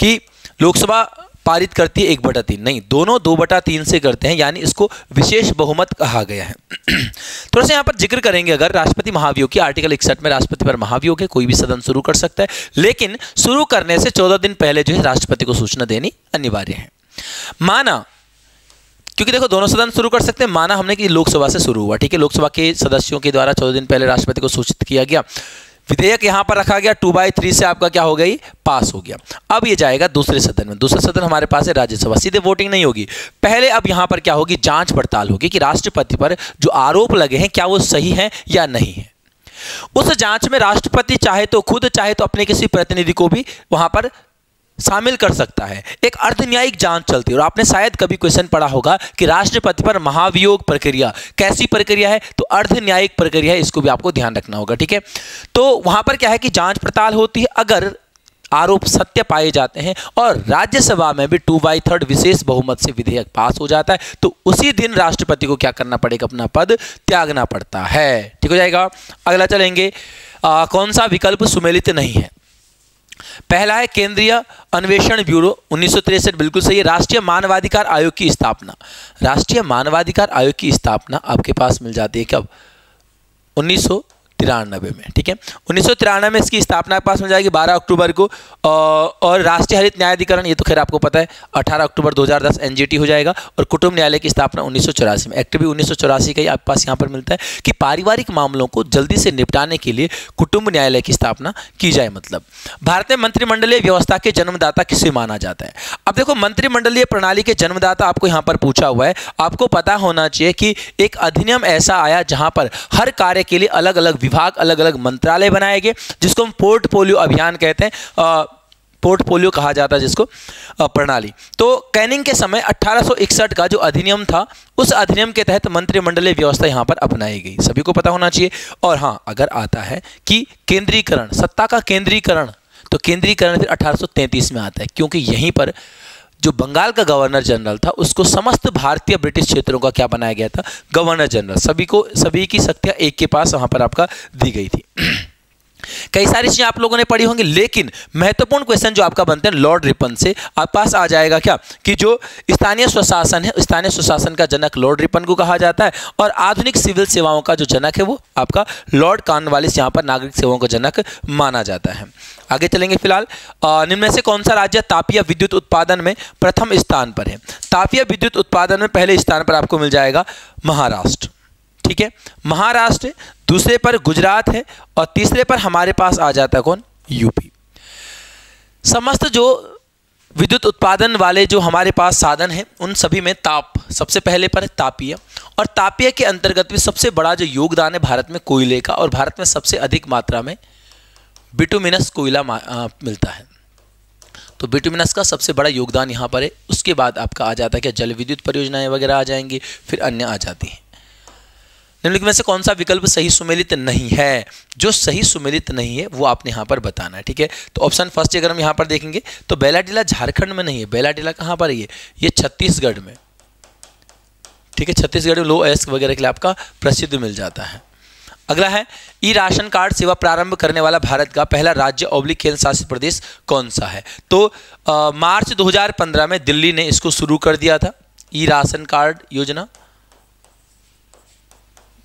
S1: कि लोकसभा पारित करती है एक बटा तीन नहीं दोनों दो बटा तीन से करते हैं यानी इसको विशेष बहुमत कहा गया है थोड़ा सा यहाँ पर जिक्र करेंगे अगर राष्ट्रपति महावियोग की आर्टिकल इकसठ में राष्ट्रपति पर महावियोग है कोई भी सदन शुरू कर सकता है लेकिन शुरू करने से चौदह दिन पहले जो है राष्ट्रपति को सूचना देनी अनिवार्य है माना क्योंकि देखो दोनों सदन शुरू कर सकते हैं माना हमने कि लोकसभा से शुरू हुआ ठीक है लोकसभा के सदस्यों के द्वारा चौदह दिन पहले राष्ट्रपति को सूचित किया गया विधेयक यहां पर रखा गया टू बाई थ्री से आपका क्या हो गई पास हो गया अब ये जाएगा दूसरे सदन में दूसरा सदन हमारे पास है राज्यसभा सीधे वोटिंग नहीं होगी पहले अब यहां पर क्या होगी जांच पड़ताल होगी कि राष्ट्रपति पर जो आरोप लगे हैं क्या वो सही है या नहीं है उस जांच में राष्ट्रपति चाहे तो खुद चाहे तो अपने किसी प्रतिनिधि को भी वहां पर शामिल कर सकता है एक अर्धन्यायिक जांच चलती है और आपने शायद कभी क्वेश्चन पढ़ा होगा कि राष्ट्रपति पर महाभियोग प्रक्रिया कैसी प्रक्रिया है तो अर्धन्यायिक प्रक्रिया है इसको भी आपको ध्यान रखना होगा ठीक है तो वहां पर क्या है कि जांच पड़ताल होती है अगर आरोप सत्य पाए जाते हैं और राज्यसभा में भी टू बाई थर्ड विशेष बहुमत से विधेयक पास हो जाता है तो उसी दिन राष्ट्रपति को क्या करना पड़ेगा अपना पद त्यागना पड़ता है ठीक हो जाएगा अगला चलेंगे आ, कौन सा विकल्प सुमेलित नहीं है पहला है केंद्रीय अन्वेषण ब्यूरो उन्नीस बिल्कुल सही है राष्ट्रीय मानवाधिकार आयोग की स्थापना राष्ट्रीय मानवाधिकार आयोग की स्थापना आपके पास मिल जाती है कब उन्नीस तिरानबे में ठीक है उन्नीस में इसकी स्थापना के पास में जाएगी 12 अक्टूबर को और राष्ट्रीय हरित न्यायाधिकरण ये तो खैर आपको पता है 18 अक्टूबर 2010 एनजीटी हो जाएगा और कुटुंब न्यायालय की स्थापना उन्नीस में एक्ट भी उन्नीस का ही आपके पास यहाँ पर मिलता है कि पारिवारिक मामलों को जल्दी से निपटाने के लिए कुटुंब न्यायालय की स्थापना की जाए मतलब भारत में मंत्रिमंडलीय व्यवस्था के जन्मदाता किसे माना जाता है अब देखो मंत्रिमंडलीय प्रणाली के जन्मदाता आपको यहाँ पर पूछा हुआ है आपको पता होना चाहिए कि एक अधिनियम ऐसा आया जहाँ पर हर कार्य के लिए अलग अलग विभाग विभाग अलग अलग मंत्रालय बनाए गए जिसको हम पोर्टफोलियो अभियान कहते हैं पोर्टफोलियो कहा जाता है जिसको प्रणाली तो कैनिंग के समय 1861 का जो अधिनियम था उस अधिनियम के तहत मंत्रिमंडलीय व्यवस्था यहाँ पर अपनाई गई सभी को पता होना चाहिए और हाँ अगर आता है कि केंद्रीकरण सत्ता का केंद्रीकरण तो केंद्रीकरण फिर 1833 में आता है क्योंकि यहीं पर जो बंगाल का गवर्नर जनरल था उसको समस्त भारतीय ब्रिटिश क्षेत्रों का क्या बनाया गया था गवर्नर जनरल सभी को सभी की शक्तियाँ एक के पास वहाँ पर आपका दी गई थी कई सारी चीज़ें आप लोगों ने पढ़ी होंगी लेकिन महत्वपूर्ण क्वेश्चन जो आपका बनते हैं लॉर्ड रिपन से आप पास आ जाएगा क्या कि जो स्थानीय स्वशासन है स्थानीय स्वशासन का जनक लॉर्ड रिपन को कहा जाता है और आधुनिक सिविल सेवाओं का जो जनक है वो आपका लॉर्ड कान वाले यहाँ पर नागरिक सेवाओं का जनक माना जाता है आगे चलेंगे फिलहाल निम्न से कौन सा राज्य तापिया विद्युत उत्पादन में प्रथम स्थान पर है तापिया विद्युत उत्पादन में पहले स्थान पर आपको मिल जाएगा महाराष्ट्र ठीक है महाराष्ट्र दूसरे पर गुजरात है और तीसरे पर हमारे पास आ जाता है कौन यूपी समस्त जो विद्युत उत्पादन वाले जो हमारे पास साधन हैं उन सभी में ताप सबसे पहले पर तापीय और तापीय के अंतर्गत भी सबसे बड़ा जो योगदान है भारत में कोयले का और भारत में सबसे अधिक मात्रा में बिटुमिनस कोयला मिलता है तो बिटुमिनस का सबसे बड़ा योगदान यहाँ पर है उसके बाद आपका आ जाता है क्या जल विद्युत परियोजनाएँ वगैरह आ जाएंगी फिर अन्य आ जाती हैं निम्नलिखित में से कौन सा विकल्प सही सुमेलित नहीं है जो सही सुमेलित नहीं है वो आपने यहाँ पर बताना है ठीक है तो ऑप्शन फर्स्ट अगर हम यहाँ पर देखेंगे तो बेलाडीला झारखंड में नहीं है बेलाडीला कहाँ पर है ये ये छत्तीसगढ़ में ठीक है छत्तीसगढ़ में लो एस्क वगैरह के लिए आपका प्रसिद्ध मिल जाता है अगला है ई राशन कार्ड सेवा प्रारंभ करने वाला भारत का पहला राज्य ओब्लिक केंद्र शासित प्रदेश कौन सा है तो आ, मार्च 2015 में दिल्ली ने इसको शुरू कर दिया था ई राशन कार्ड योजना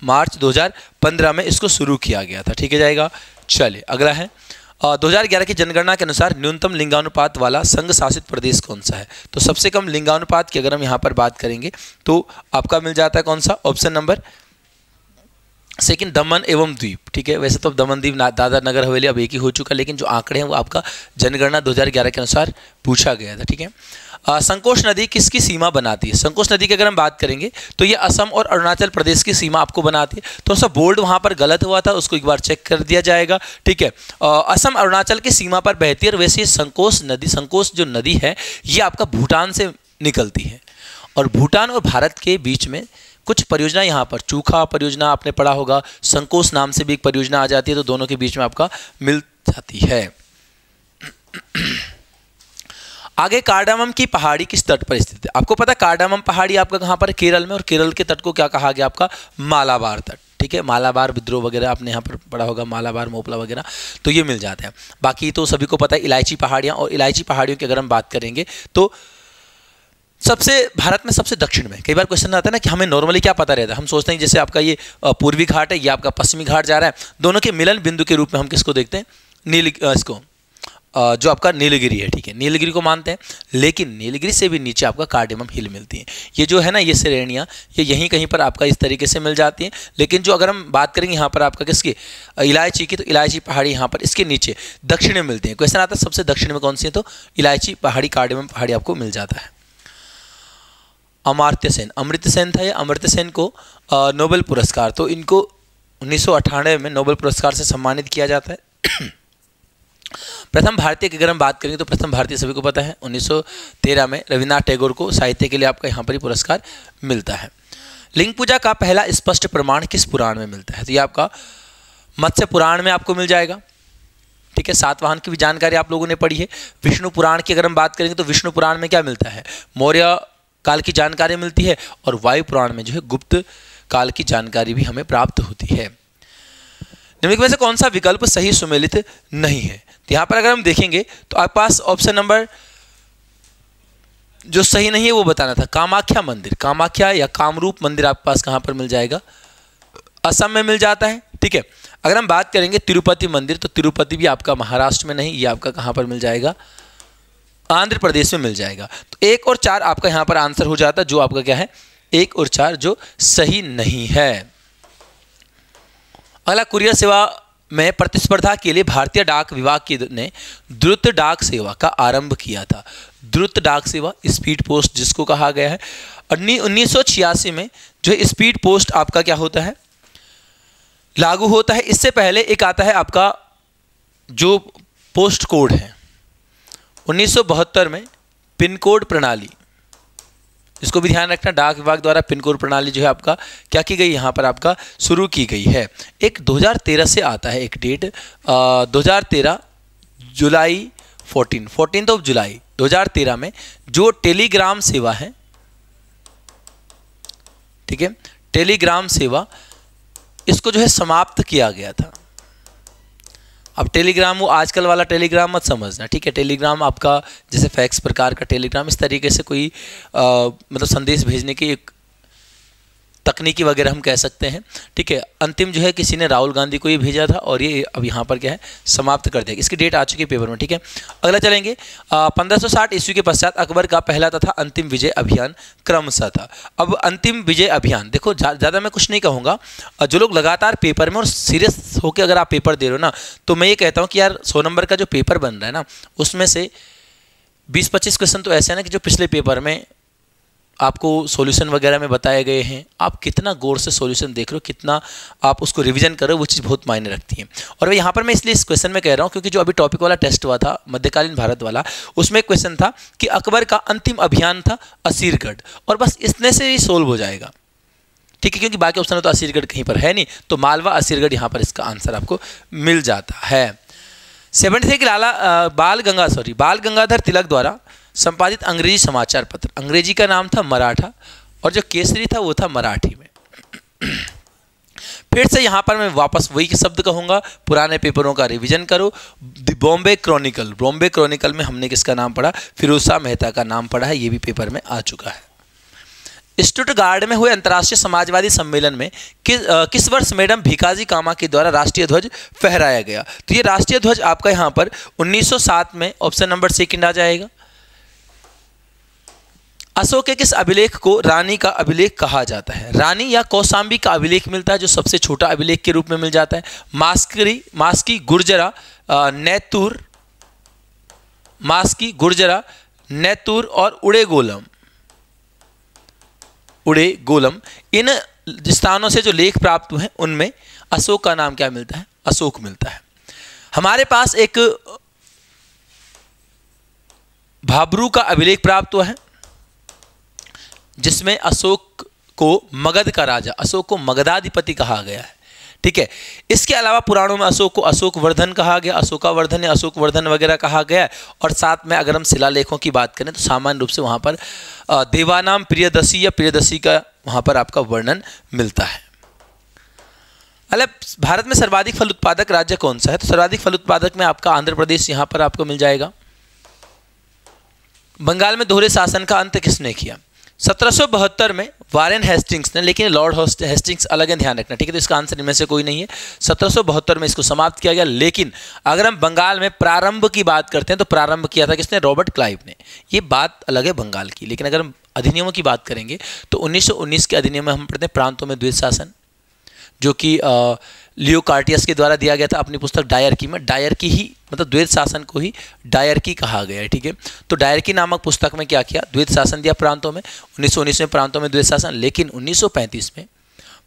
S1: मार्च 2015 में इसको शुरू किया गया था ठीक है जाएगा चलिए अगला है दो हज़ार ग्यारह की जनगणना के अनुसार न्यूनतम लिंगानुपात वाला संघ शासित प्रदेश कौन सा है तो सबसे कम लिंगानुपात की अगर हम यहाँ पर बात करेंगे तो आपका मिल जाता है कौन सा ऑप्शन नंबर सेकंड दमन एवं द्वीप ठीक है वैसे तो अब दमन द्वीप दादर नगर हवेली अब एक ही हो चुका लेकिन जो आंकड़े हैं वो आपका जनगणना 2011 के अनुसार पूछा गया था ठीक है संकोच संकोष नदी किसकी सीमा बनाती है संकोष नदी की अगर हम बात करेंगे तो ये असम और अरुणाचल प्रदेश की सीमा आपको बनाती है तो सब बोर्ड वहाँ पर गलत हुआ था उसको एक बार चेक कर दिया जाएगा ठीक है आ, असम अरुणाचल की सीमा पर बहती है और वैसे संकोष नदी संकोष जो नदी है ये आपका भूटान से निकलती है और भूटान और भारत के बीच में कुछ परियोजना यहाँ पर चूखा परियोजना आपने पढ़ा होगा संकोच नाम से भी एक परियोजना आ जाती है तो दोनों के बीच में आपका मिल जाती है आगे कार्डामम की पहाड़ी किस तट पर स्थित है आपको पता है कार्डामम पहाड़ी आपका कहाँ पर केरल में और केरल के तट को क्या कहा गया आपका मालाबार तट ठीक है मालाबार विद्रोह वगैरह आपने यहाँ पर पढ़ा होगा मालाबार मोपला वगैरह तो ये मिल जाते हैं बाकी तो सभी को पता है इलायची पहाड़ियाँ और इलायची पहाड़ियों की अगर हम बात करेंगे तो सबसे भारत में सबसे दक्षिण में कई बार क्वेश्चन आता है ना कि हमें नॉर्मली क्या पता रहता है हम सोचते हैं जैसे आपका ये पूर्वी घाट है या आपका पश्चिमी घाट जा रहा है दोनों के मिलन बिंदु के रूप में हम किसको देखते हैं नील इसको जो आपका नीलगिरी है ठीक है नीलगिरी को मानते हैं लेकिन नीलगिरी से भी नीचे आपका कार्डेमम हिल मिलती है ये जो है ना ये श्रेणियाँ ये यहीं कहीं पर आपका इस तरीके से मिल जाती हैं लेकिन जो अगर हम बात करेंगे यहाँ पर आपका किसकी इलायची की तो इलायची पहाड़ी यहाँ पर इसके नीचे दक्षिण में मिलती है क्वेश्चन आता है सबसे दक्षिण में कौन सी है तो इलायची पहाड़ी कार्डेमम पहाड़ी आपको मिल जाता है अमार्त्य सेन अमृत सेन था या अमृत सेन को नोबेल पुरस्कार तो इनको उन्नीस में नोबेल पुरस्कार से सम्मानित किया जाता है प्रथम भारतीय की अगर हम बात करेंगे तो प्रथम भारतीय सभी को पता है 1913 में रविनाथ टैगोर को साहित्य के लिए आपका यहाँ पर ही पुरस्कार मिलता है लिंग पूजा का पहला स्पष्ट प्रमाण किस पुराण में मिलता है तो ये आपका मत्स्य पुराण में आपको मिल जाएगा ठीक है सातवाहन की भी जानकारी आप लोगों ने पढ़ी है विष्णु पुराण की अगर हम बात करेंगे तो विष्णु पुराण में क्या मिलता है मौर्य काल की जानकारी मिलती है और वायु पुराण में जो है गुप्त काल की जानकारी भी हमें प्राप्त होती है निम्नलिखित में से कौन सा विकल्प सही सुमेलित नहीं है तो यहाँ पर अगर हम देखेंगे तो आपके पास ऑप्शन नंबर जो सही नहीं है वो बताना था कामाख्या मंदिर कामाख्या या कामरूप मंदिर आपके पास कहाँ पर मिल जाएगा असम में मिल जाता है ठीक है अगर हम बात करेंगे तिरुपति मंदिर तो तिरुपति भी आपका महाराष्ट्र में नहीं ये आपका कहाँ पर मिल जाएगा आंध्र प्रदेश में मिल जाएगा तो एक और चार आपका यहाँ पर आंसर हो जाता जो आपका क्या है एक और चार जो सही नहीं है अगला कुरियर सेवा में प्रतिस्पर्धा के लिए भारतीय डाक विभाग के ने द्रुत डाक सेवा का आरंभ किया था द्रुत डाक सेवा स्पीड पोस्ट जिसको कहा गया है उन्नीस में जो स्पीड पोस्ट आपका क्या होता है लागू होता है इससे पहले एक आता है आपका जो पोस्ट कोड है 1972 में पिन कोड प्रणाली इसको भी ध्यान रखना डाक विभाग द्वारा पिन कोड प्रणाली जो है आपका क्या की गई यहाँ पर आपका शुरू की गई है एक 2013 से आता है एक डेट 2013 जुलाई 14 फोर्टीन ऑफ जुलाई 2013 में जो टेलीग्राम सेवा है ठीक है टेलीग्राम सेवा इसको जो है समाप्त किया गया था अब टेलीग्राम वो आजकल वाला टेलीग्राम मत समझना ठीक है टेलीग्राम आपका जैसे फैक्स प्रकार का टेलीग्राम इस तरीके से कोई आ, मतलब संदेश भेजने की एक तकनीकी वगैरह हम कह सकते हैं ठीक है अंतिम जो है किसी ने राहुल गांधी को ये भेजा था और ये अब यहाँ पर क्या है समाप्त कर दिया इसकी डेट आ चुकी है पेपर में ठीक है अगला चलेंगे पंद्रह ईस्वी के पश्चात अकबर का पहला तथा अंतिम विजय अभियान क्रमशः था अब अंतिम विजय अभियान देखो ज़्यादा जा, मैं कुछ नहीं कहूँगा जो लोग लगातार पेपर में और सीरियस होकर अगर आप पेपर दे रहे हो ना तो मैं ये कहता हूँ कि यार सौ नंबर का जो पेपर बन रहा है ना उसमें से बीस पच्चीस क्वेश्चन तो ऐसे हैं ना कि जो पिछले पेपर में आपको सॉल्यूशन वगैरह में बताए गए हैं आप कितना गौर से सॉल्यूशन देख रहे हो कितना आप उसको रिवीजन करो वो चीज़ बहुत मायने रखती है और यहाँ पर मैं इसलिए इस क्वेश्चन में कह रहा हूँ क्योंकि जो अभी टॉपिक वाला टेस्ट हुआ था मध्यकालीन भारत वाला उसमें क्वेश्चन था कि अकबर का अंतिम अभियान था असीरगढ़ और बस इसने से ही सोल्व हो जाएगा ठीक है क्योंकि बाकी ऑप्शन तो असीरगढ़ कहीं पर है नहीं तो मालवा असीरगढ़ यहाँ पर इसका आंसर आपको मिल जाता है सेवेंटी थे कि लाला बाल गंगा सॉरी बाल गंगाधर तिलक द्वारा संपादित अंग्रेजी समाचार पत्र अंग्रेजी का नाम था मराठा और जो केसरी था वो था मराठी में फिर से यहाँ पर मैं वापस वही शब्द कहूँगा पुराने पेपरों का रिवीजन करो बॉम्बे क्रॉनिकल बॉम्बे क्रॉनिकल में हमने किसका नाम पढ़ा फिरोसा मेहता का नाम पढ़ा है ये भी पेपर में आ चुका है स्टुटगार्ड में हुए अंतर्राष्ट्रीय समाजवादी सम्मेलन में कि, आ, किस वर्ष मैडम भिकाजी कामा के द्वारा राष्ट्रीय ध्वज फहराया गया तो ये राष्ट्रीय ध्वज आपका यहाँ पर 1907 में ऑप्शन नंबर सेकंड आ जाएगा अशोक के किस अभिलेख को रानी का अभिलेख कहा जाता है रानी या कौसाम्बी का अभिलेख मिलता है जो सबसे छोटा अभिलेख के रूप में मिल जाता है मास्करी मास्की गुर्जरा नैतूर मास्की गुर्जरा नैतूर और उड़े गोलम उड़े गोलम इन स्थानों से जो लेख प्राप्त हुए हैं उनमें अशोक का नाम क्या मिलता है अशोक मिलता है हमारे पास एक भाबरू का अभिलेख प्राप्त हुआ है जिसमें अशोक को मगध का राजा अशोक को मगधाधिपति कहा गया है ठीक है इसके अलावा पुराणों में अशोक को अशोक वर्धन कहा गया अशोका वर्धन या अशोक वर्धन वगैरह कहा गया और साथ में अगर हम शिलालेखों की बात करें तो सामान्य रूप से वहां पर देवानाम प्रियदशी या प्रियदशी का वहां पर आपका वर्णन मिलता है अलग भारत में सर्वाधिक फल उत्पादक राज्य कौन सा है तो सर्वाधिक फल उत्पादक में आपका आंध्र प्रदेश यहाँ पर आपको मिल जाएगा बंगाल में दोहरे शासन का अंत किसने किया 1772 में वारेन हेस्टिंग्स ने लेकिन लॉर्ड हेस्टिंग्स अलग है ध्यान रखना ठीक है तो इसका आंसर इनमें से कोई नहीं है सत्रह में इसको समाप्त किया गया लेकिन अगर हम बंगाल में प्रारंभ की बात करते हैं तो प्रारंभ किया था किसने रॉबर्ट क्लाइव ने ये बात अलग है बंगाल की लेकिन अगर हम अधिनियमों की बात करेंगे तो उन्नीस के अधिनियम में हम पढ़ते हैं प्रांतों में द्वित शासन जो कि लियो कार्टियस के द्वारा दिया गया था अपनी पुस्तक डायर की में डायर की ही मतलब द्वैत शासन को ही डायरकी कहा गया है ठीक है तो डायरकी नामक पुस्तक में क्या किया द्वैत शासन दिया प्रांतों में उन्नीस में प्रांतों में द्वैत शासन लेकिन उन्नीस में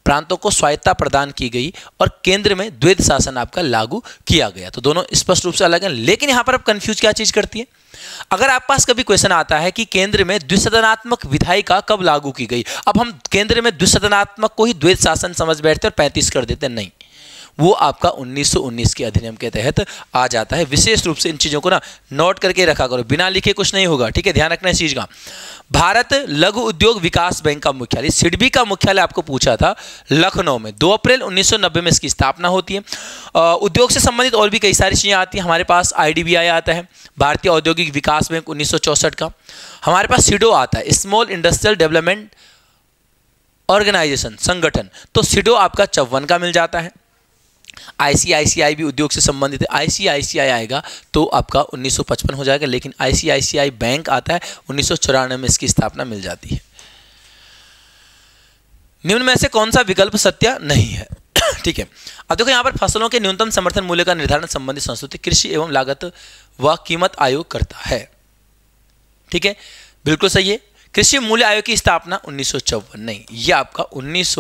S1: प्रांतों को स्वायत्ता प्रदान की गई और केंद्र में द्वैत शासन आपका लागू किया गया तो दोनों स्पष्ट रूप से अलग हैं लेकिन यहाँ पर आप कंफ्यूज क्या चीज़ करती है अगर आप पास कभी क्वेश्चन आता है कि केंद्र में द्विसदनात्मक विधायिका कब लागू की गई अब हम केंद्र में द्विसदनात्मक को ही द्वैत शासन समझ बैठते और पैंतीस कर देते नहीं वो आपका 1919 के अधिनियम के तहत आ जाता है विशेष रूप से इन चीज़ों को ना नोट करके रखा करो बिना लिखे कुछ नहीं होगा ठीक है ध्यान रखना इस चीज़ का भारत लघु उद्योग विकास बैंक का मुख्यालय सिडबी का मुख्यालय आपको पूछा था लखनऊ में 2 अप्रैल 1990 में इसकी स्थापना होती है उद्योग से संबंधित और भी कई सारी चीज़ें आती हैं हमारे पास आई आता है भारतीय औद्योगिक विकास बैंक उन्नीस का हमारे पास सीडो आता है स्मॉल इंडस्ट्रियल डेवलपमेंट ऑर्गेनाइजेशन संगठन तो सिडो आपका चौवन का मिल जाता है आईसीआईसीआई भी उद्योग से संबंधित है आईसीआईसीआई आएगा तो आपका 1955 हो जाएगा लेकिन आईसीआईसीआई बैंक आता है उन्नीस में इसकी स्थापना मिल जाती है निम्न में से कौन सा विकल्प सत्य नहीं है ठीक है अब देखो यहां पर फसलों के न्यूनतम समर्थन मूल्य का निर्धारण संबंधित संस्कृति कृषि एवं लागत व कीमत आयोग करता है ठीक है बिल्कुल सही है कृषि मूल्य आयोग की स्थापना उन्नीस नहीं यह आपका उन्नीस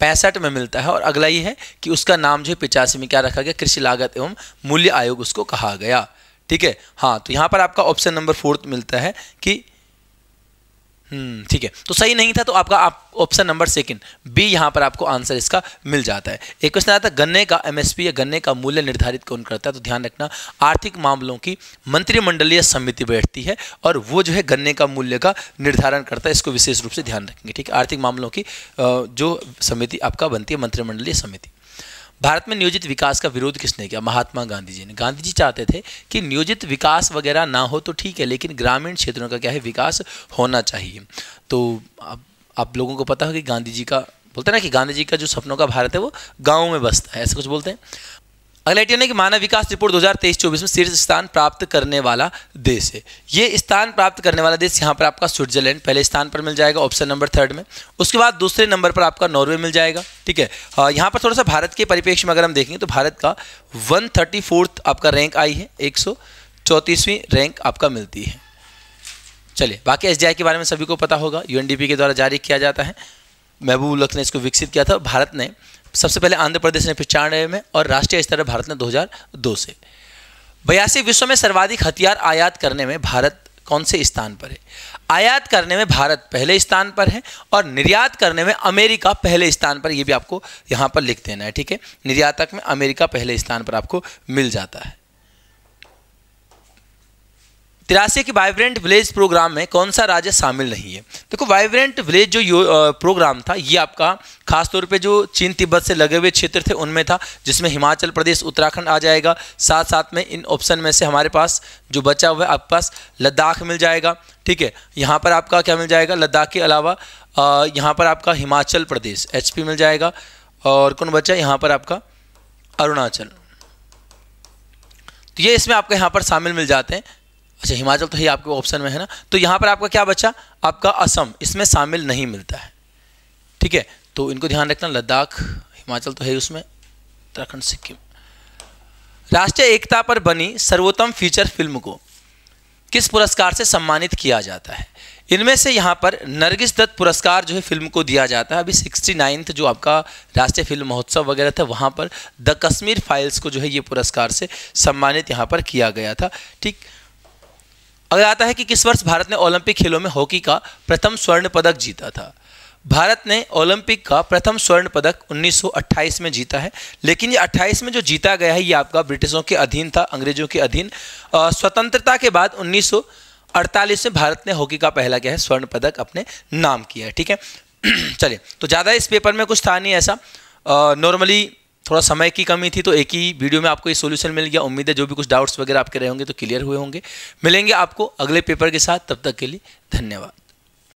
S1: पैंसठ में मिलता है और अगला ये है कि उसका नाम जो है पिचासी में क्या रखा गया कृषि लागत एवं मूल्य आयोग उसको कहा गया ठीक है हाँ तो यहाँ पर आपका ऑप्शन नंबर फोर्थ मिलता है कि हम्म, ठीक है तो सही नहीं था तो आपका आप ऑप्शन नंबर सेकंड बी यहाँ पर आपको आंसर इसका मिल जाता है एक क्वेश्चन आता है गन्ने का एमएसपी या गन्ने का मूल्य निर्धारित कौन करता है तो ध्यान रखना आर्थिक मामलों की मंत्रिमंडलीय समिति बैठती है और वो जो है गन्ने का मूल्य का निर्धारण करता है इसको विशेष रूप से ध्यान रखेंगे ठीक है आर्थिक मामलों की जो समिति आपका बनती है मंत्रिमंडलीय समिति भारत में नियोजित विकास का विरोध किसने किया महात्मा गांधी जी ने गांधी जी चाहते थे कि नियोजित विकास वगैरह ना हो तो ठीक है लेकिन ग्रामीण क्षेत्रों का क्या है विकास होना चाहिए तो आप, आप लोगों को पता हो कि गांधी जी का बोलते हैं ना कि गांधी जी का जो सपनों का भारत है वो गाँव में बसता है ऐसा कुछ बोलते हैं अगला आइटम है कि मानव विकास रिपोर्ट 2023-24 में शीर्ष स्थान प्राप्त करने वाला देश है ये स्थान प्राप्त करने वाला देश यहाँ पर आपका स्विट्जरलैंड पहले स्थान पर मिल जाएगा ऑप्शन नंबर थर्ड में उसके बाद दूसरे नंबर पर आपका नॉर्वे मिल जाएगा ठीक है यहाँ पर थोड़ा सा भारत के परिप्रेक्ष्य में अगर हम देखेंगे तो भारत का वन आपका रैंक आई है एक रैंक आपका मिलती है चलिए बाकी एस के बारे में सभी को पता होगा यूएनडीपी के द्वारा जारी किया जाता है महबूब उल्लख ने इसको विकसित किया था भारत ने सबसे पहले आंध्र प्रदेश ने पिचानवे में और राष्ट्रीय स्तर पर भारत ने 2002 से बयासी विश्व में सर्वाधिक हथियार आयात करने में भारत कौन से स्थान पर है आयात करने में भारत पहले स्थान पर है और निर्यात करने में अमेरिका पहले स्थान पर ये भी आपको यहाँ पर लिख देना है ठीक है निर्यातक में अमेरिका पहले स्थान पर आपको मिल जाता है तिरासी के वाइब्रेंट विलेज प्रोग्राम में कौन सा राज्य शामिल नहीं है देखो वाइब्रेंट विलेज जो प्रोग्राम था ये आपका खासतौर पे जो चीन तिब्बत से लगे हुए क्षेत्र थे उनमें था जिसमें हिमाचल प्रदेश उत्तराखंड आ जाएगा साथ साथ में इन ऑप्शन में से हमारे पास जो बचा हुआ है आपके पास लद्दाख मिल जाएगा ठीक है यहाँ पर आपका क्या मिल जाएगा लद्दाख के अलावा यहाँ पर आपका हिमाचल प्रदेश एच मिल जाएगा और कौन बचा यहाँ पर आपका अरुणाचल तो ये इसमें आपका यहाँ पर शामिल मिल जाते हैं अच्छा हिमाचल तो ही आपके ऑप्शन में है ना तो यहाँ पर आपका क्या बचा आपका असम इसमें शामिल नहीं मिलता है ठीक है तो इनको ध्यान रखना लद्दाख हिमाचल तो है उसमें उत्तराखंड सिक्किम राष्ट्रीय एकता पर बनी सर्वोत्तम फीचर फिल्म को किस पुरस्कार से सम्मानित किया जाता है इनमें से यहाँ पर नरगिस दत्त पुरस्कार जो है फिल्म को दिया जाता है अभी सिक्सटी नाइन्थ जो आपका राष्ट्रीय फिल्म महोत्सव वगैरह था वहाँ पर द कश्मीर फाइल्स को जो है ये पुरस्कार से सम्मानित यहाँ पर किया गया था ठीक अगला आता है कि किस वर्ष भारत ने ओलंपिक खेलों में हॉकी का प्रथम स्वर्ण पदक जीता था भारत ने ओलंपिक का प्रथम स्वर्ण पदक 1928 में जीता है लेकिन ये 28 में जो जीता गया है ये आपका ब्रिटिशों के अधीन था अंग्रेजों के अधीन स्वतंत्रता के बाद 1948 में भारत ने हॉकी का पहला क्या है स्वर्ण पदक अपने नाम किया है ठीक है चलिए तो ज़्यादा इस पेपर में कुछ था नहीं ऐसा नॉर्मली थोड़ा समय की कमी थी तो एक ही वीडियो में आपको ये सोल्यूशन मिल गया उम्मीद है जो भी कुछ डाउट्स वगैरह आपके रहे होंगे तो क्लियर हुए होंगे मिलेंगे आपको अगले पेपर के साथ तब तक के लिए धन्यवाद